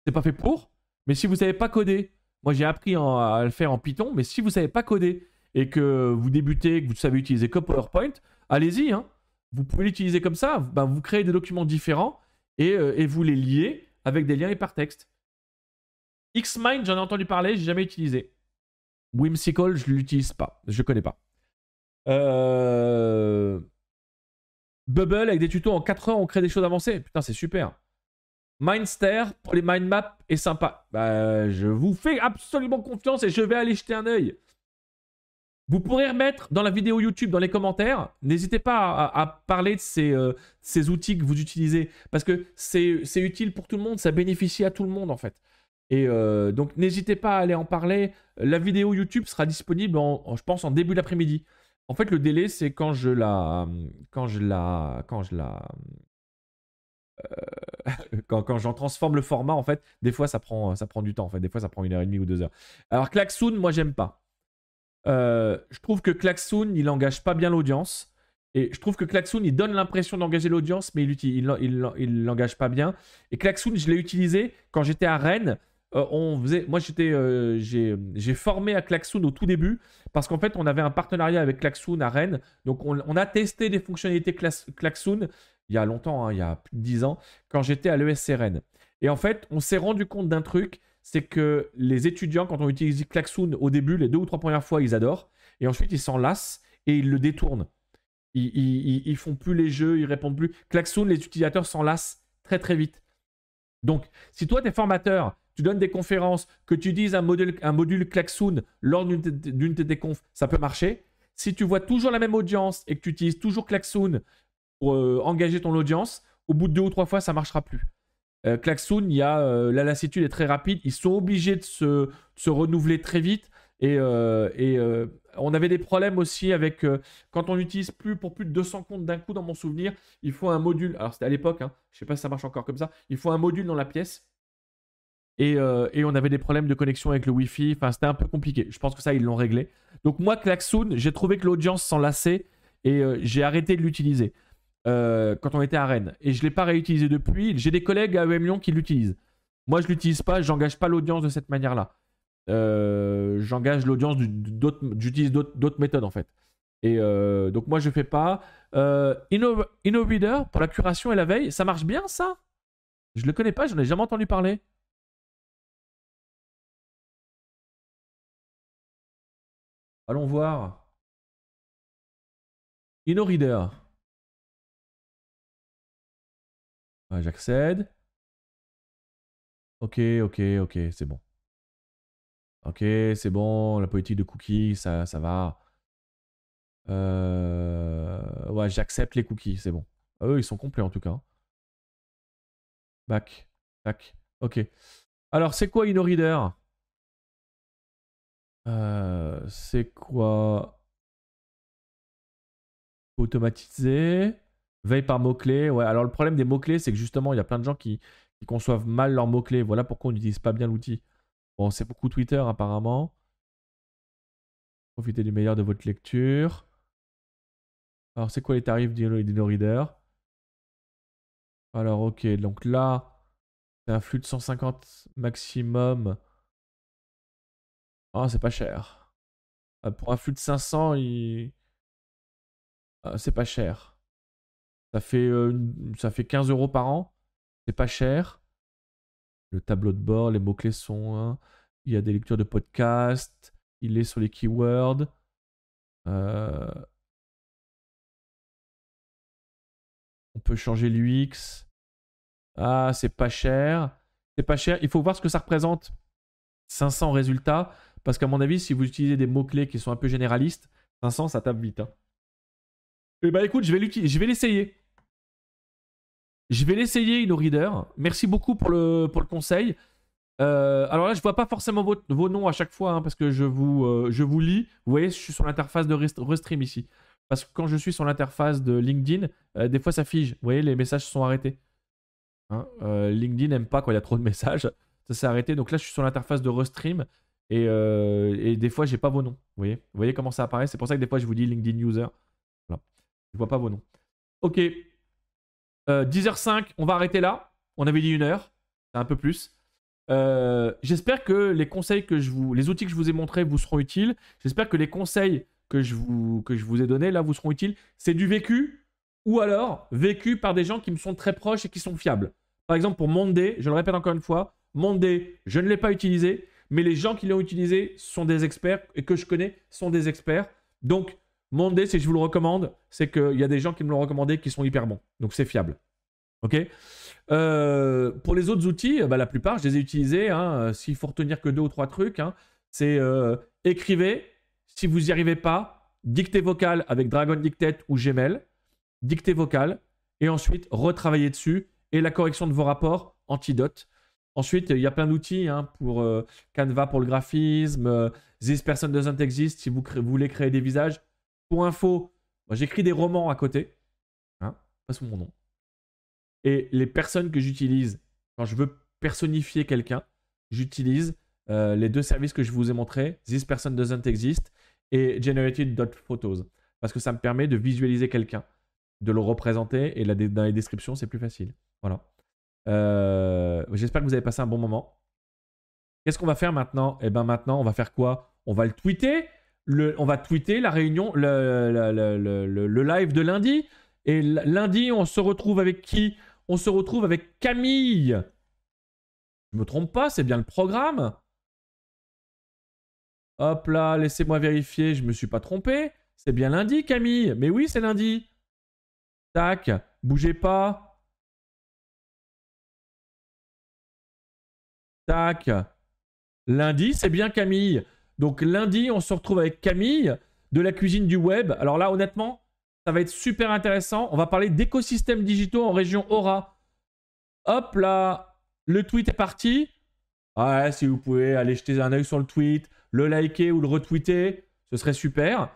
n'est pas fait pour, mais si vous ne savez pas coder, moi j'ai appris à le faire en Python, mais si vous ne savez pas coder et que vous débutez, que vous savez utiliser que PowerPoint, allez-y. Hein. Vous pouvez l'utiliser comme ça. vous ben, créez des documents différents euh, et, vous les liez avec des liens hypertextes. Xmind, j'en ai entendu parler, n'ai jamais utilisé. Whimsical, je l'utilise pas. Je connais pas. Euh, Bubble avec des tutos en 4 heures, on crée des choses avancées. Putain, c'est super. Mindster pour les mind maps est sympa. Bah, je vous fais absolument confiance et je vais aller jeter un œil. Vous pourrez remettre dans la vidéo YouTube, dans les commentaires, n'hésitez pas à, parler de ces, euh, ces, outils que vous utilisez, parce que c'est utile pour tout le monde, ça bénéficie à tout le monde en fait. Et euh, donc n'hésitez pas à aller en parler. La vidéo YouTube sera disponible, en, je pense, en début d'après-midi. En fait, le délai, c'est quand je la, quand je la, quand je la, euh, [LAUGHS] quand, j'en transforme le format. En fait, des fois, ça prend, ça prend du temps. En fait, des fois, ça prend une heure et demie ou deux heures. Alors Klaxoon, moi, j'aime pas. Euh, je trouve que Klaxoon, il engage pas bien l'audience. Et je trouve que Klaxoon, il donne l'impression d'engager l'audience, mais il l'engage pas bien. Et Klaxoon, je l'ai utilisé quand j'étais à Rennes. Euh, faisait, moi j'étais, euh, j'ai formé à Klaxoon au tout début parce qu'en fait on avait un partenariat avec Klaxoon à Rennes. Donc on, a testé des fonctionnalités Klaxoon il y a longtemps, hein, il y a plus de 10 ans, quand j'étais à l'ESC Rennes. Et en fait, on s'est rendu compte d'un truc, c'est que les étudiants, quand on utilise Klaxoon au début, les deux ou trois premières fois, ils adorent. Et ensuite, ils s'en lassent et ils le détournent. Ils, ils, font plus les jeux, ils répondent plus. Klaxoon, les utilisateurs s'en lassent très très vite. Donc, si toi, tu es formateur tu donnes des conférences, que tu dises un module, un module klaxoon lors d'une confs, ça peut marcher. Si tu vois toujours la même audience et que tu utilises toujours klaxoon pour euh, engager ton audience, au bout de deux ou trois fois, ça ne marchera plus. Euh, klaxoon, il a, euh, la lassitude est très rapide. Ils sont obligés de se, renouveler très vite. Et, on avait des problèmes aussi avec quand on n'utilise plus pour plus de 200 comptes d'un coup dans mon souvenir, il faut un module. Alors c'était à l'époque, hein, je ne sais pas si ça marche encore comme ça. Il faut un module dans la pièce euh, et, on avait des problèmes de connexion avec le Wi-Fi. Enfin, c'était un peu compliqué. Je pense que ça, ils l'ont réglé. Donc, moi, Klaxoon, j'ai trouvé que l'audience s'en lassait et euh, j'ai arrêté de l'utiliser euh, quand on était à Rennes. Et je ne l'ai pas réutilisé depuis. J'ai des collègues à EM Lyon qui l'utilisent. Moi, je ne l'utilise pas. je n'engage pas l'audience de cette manière-là. J'engage l'audience J'utilise d'autres méthodes, en fait. Et donc, moi, je ne fais pas. Inno pour la curation et la veille, ça marche bien, ça Je ne le connais pas. J'en ai jamais entendu parler. Allons voir. Inno Reader. J'accède. Ok, ok, ok, c'est bon. Ok, c'est bon, la politique de cookies, ça, ça va. Euh, ouais, j'accepte les cookies, c'est bon. Eux, ah ils sont complets en tout cas. Back, hein. back, ok. Alors, c'est quoi InnoReader euh, c'est quoi Automatiser. Veille par mots-clés. Ouais, alors le problème des mots-clés, c'est que justement, il y a plein de gens qui, qui conçoivent mal leurs mots-clés. Voilà pourquoi on n'utilise pas bien l'outil. Bon, c'est beaucoup Twitter apparemment. Profitez du meilleur de votre lecture. Alors, c'est quoi les tarifs d'Ino Alors, ok, donc là, c'est un flux de 150 maximum. Ah, c'est pas cher. Ah, pour un flux de 500, il... Ah, c'est pas cher. Ça fait, euh, ça fait 15 euros par an. C'est pas cher. Le tableau de bord, les mots-clés sont. Hein, il y a des lectures de podcast. Il est sur les keywords. Euh, on peut changer l'UX. Ah, c'est pas cher. C'est pas cher. Il faut voir ce que ça représente. 500 résultats, parce qu'à mon avis, si vous utilisez des mots-clés qui sont un peu généralistes, 500, ça tape vite. Hein. Eh Et ben, bah écoute, je vais je vais l'essayer. Je vais l'essayer, reader. Merci beaucoup pour le, pour le conseil. Euh, alors là, je vois pas forcément vos, noms à chaque fois hein, parce que je vous, euh, je vous lis. Vous voyez, je suis sur l'interface de Restream ici. Parce que quand je suis sur l'interface de LinkedIn, euh, des fois ça fige. Vous voyez, les messages sont arrêtés. Hein, LinkedIn n'aime pas quand il y a trop de messages. Ça s'est arrêté. Donc là, je suis sur l'interface de Restream. Euh, et, des fois, j'ai pas vos noms. Vous voyez, comment ça apparaît C'est pour ça que des fois, je vous dis LinkedIn user. Voilà. Je vois pas vos noms. Ok. 10h05, euh, on va arrêter là. On avait dit une heure, c'est un peu plus. Euh, j'espère que les conseils que je vous, les outils que je vous ai montrés vous seront utiles. J'espère que les conseils que je vous, que je vous ai donnés là vous seront utiles. C'est du vécu ou alors vécu par des gens qui me sont très proches et qui sont fiables. Par exemple, pour Monday, je le répète encore une fois, Monday, je ne l'ai pas utilisé mais les gens qui l'ont utilisé sont des experts et que je connais sont des experts. Donc, mon dé, si je vous le recommande, c'est qu'il y a des gens qui me l'ont recommandé qui sont hyper bons. Donc, c'est fiable. OK euh, Pour les autres outils, bah, la plupart, je les ai utilisés. Hein, euh, S'il faut retenir que deux ou trois trucs, hein, c'est euh, écrivez. Si vous n'y arrivez pas, dictez vocal avec Dragon Dictate ou Gmail. Dictez vocal. Et ensuite, retravaillez dessus. Et la correction de vos rapports, antidote. Ensuite, il y a plein d'outils hein, pour euh, Canva pour le graphisme, euh, This Person Doesn't Exist si vous, voulez créer des visages. Pour info, j'écris des romans à côté, hein, pas sous mon nom. Et les personnes que j'utilise, quand je veux personnifier quelqu'un, j'utilise euh, les deux services que je vous ai montrés, This Person Doesn't Exist et Generated.photos, parce que ça me permet de visualiser quelqu'un, de le représenter et là, dans les descriptions, c'est plus facile. Voilà. Euh, j'espère que vous avez passé un bon moment. Qu'est-ce qu'on va faire maintenant Et eh bien maintenant, on va faire quoi On va le tweeter. on va tweeter la réunion, le, le live de lundi. Et lundi, on se retrouve avec qui On se retrouve avec Camille. Je me trompe pas, c'est bien le programme. Hop là, laissez-moi vérifier, je me suis pas trompé. C'est bien lundi, Camille. Mais oui, c'est lundi. Tac, bougez pas. Tac. Lundi, c'est bien Camille. Donc lundi, on se retrouve avec Camille de la cuisine du web. Alors là, honnêtement, ça va être super intéressant. On va parler d'écosystèmes digitaux en région Aura. Hop là, le tweet est parti. Ouais, si vous pouvez aller jeter un œil sur le tweet, le liker ou le retweeter, ce serait super.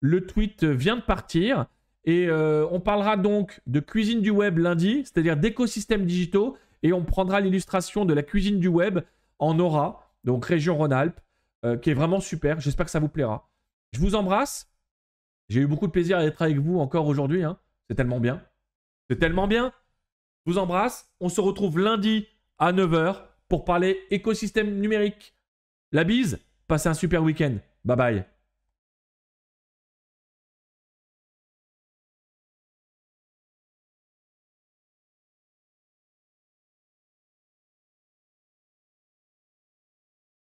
Le tweet vient de partir. Et euh, on parlera donc de cuisine du web lundi, c'est-à-dire d'écosystèmes digitaux. Et on prendra l'illustration de la cuisine du web en aura, donc région Rhône-Alpes, euh, qui est vraiment super. J'espère que ça vous plaira. Je vous embrasse. J'ai eu beaucoup de plaisir à être avec vous encore aujourd'hui. Hein. C'est tellement bien. C'est tellement bien. Je vous embrasse. On se retrouve lundi à 9h pour parler écosystème numérique. La bise. Passez un super week-end. Bye bye.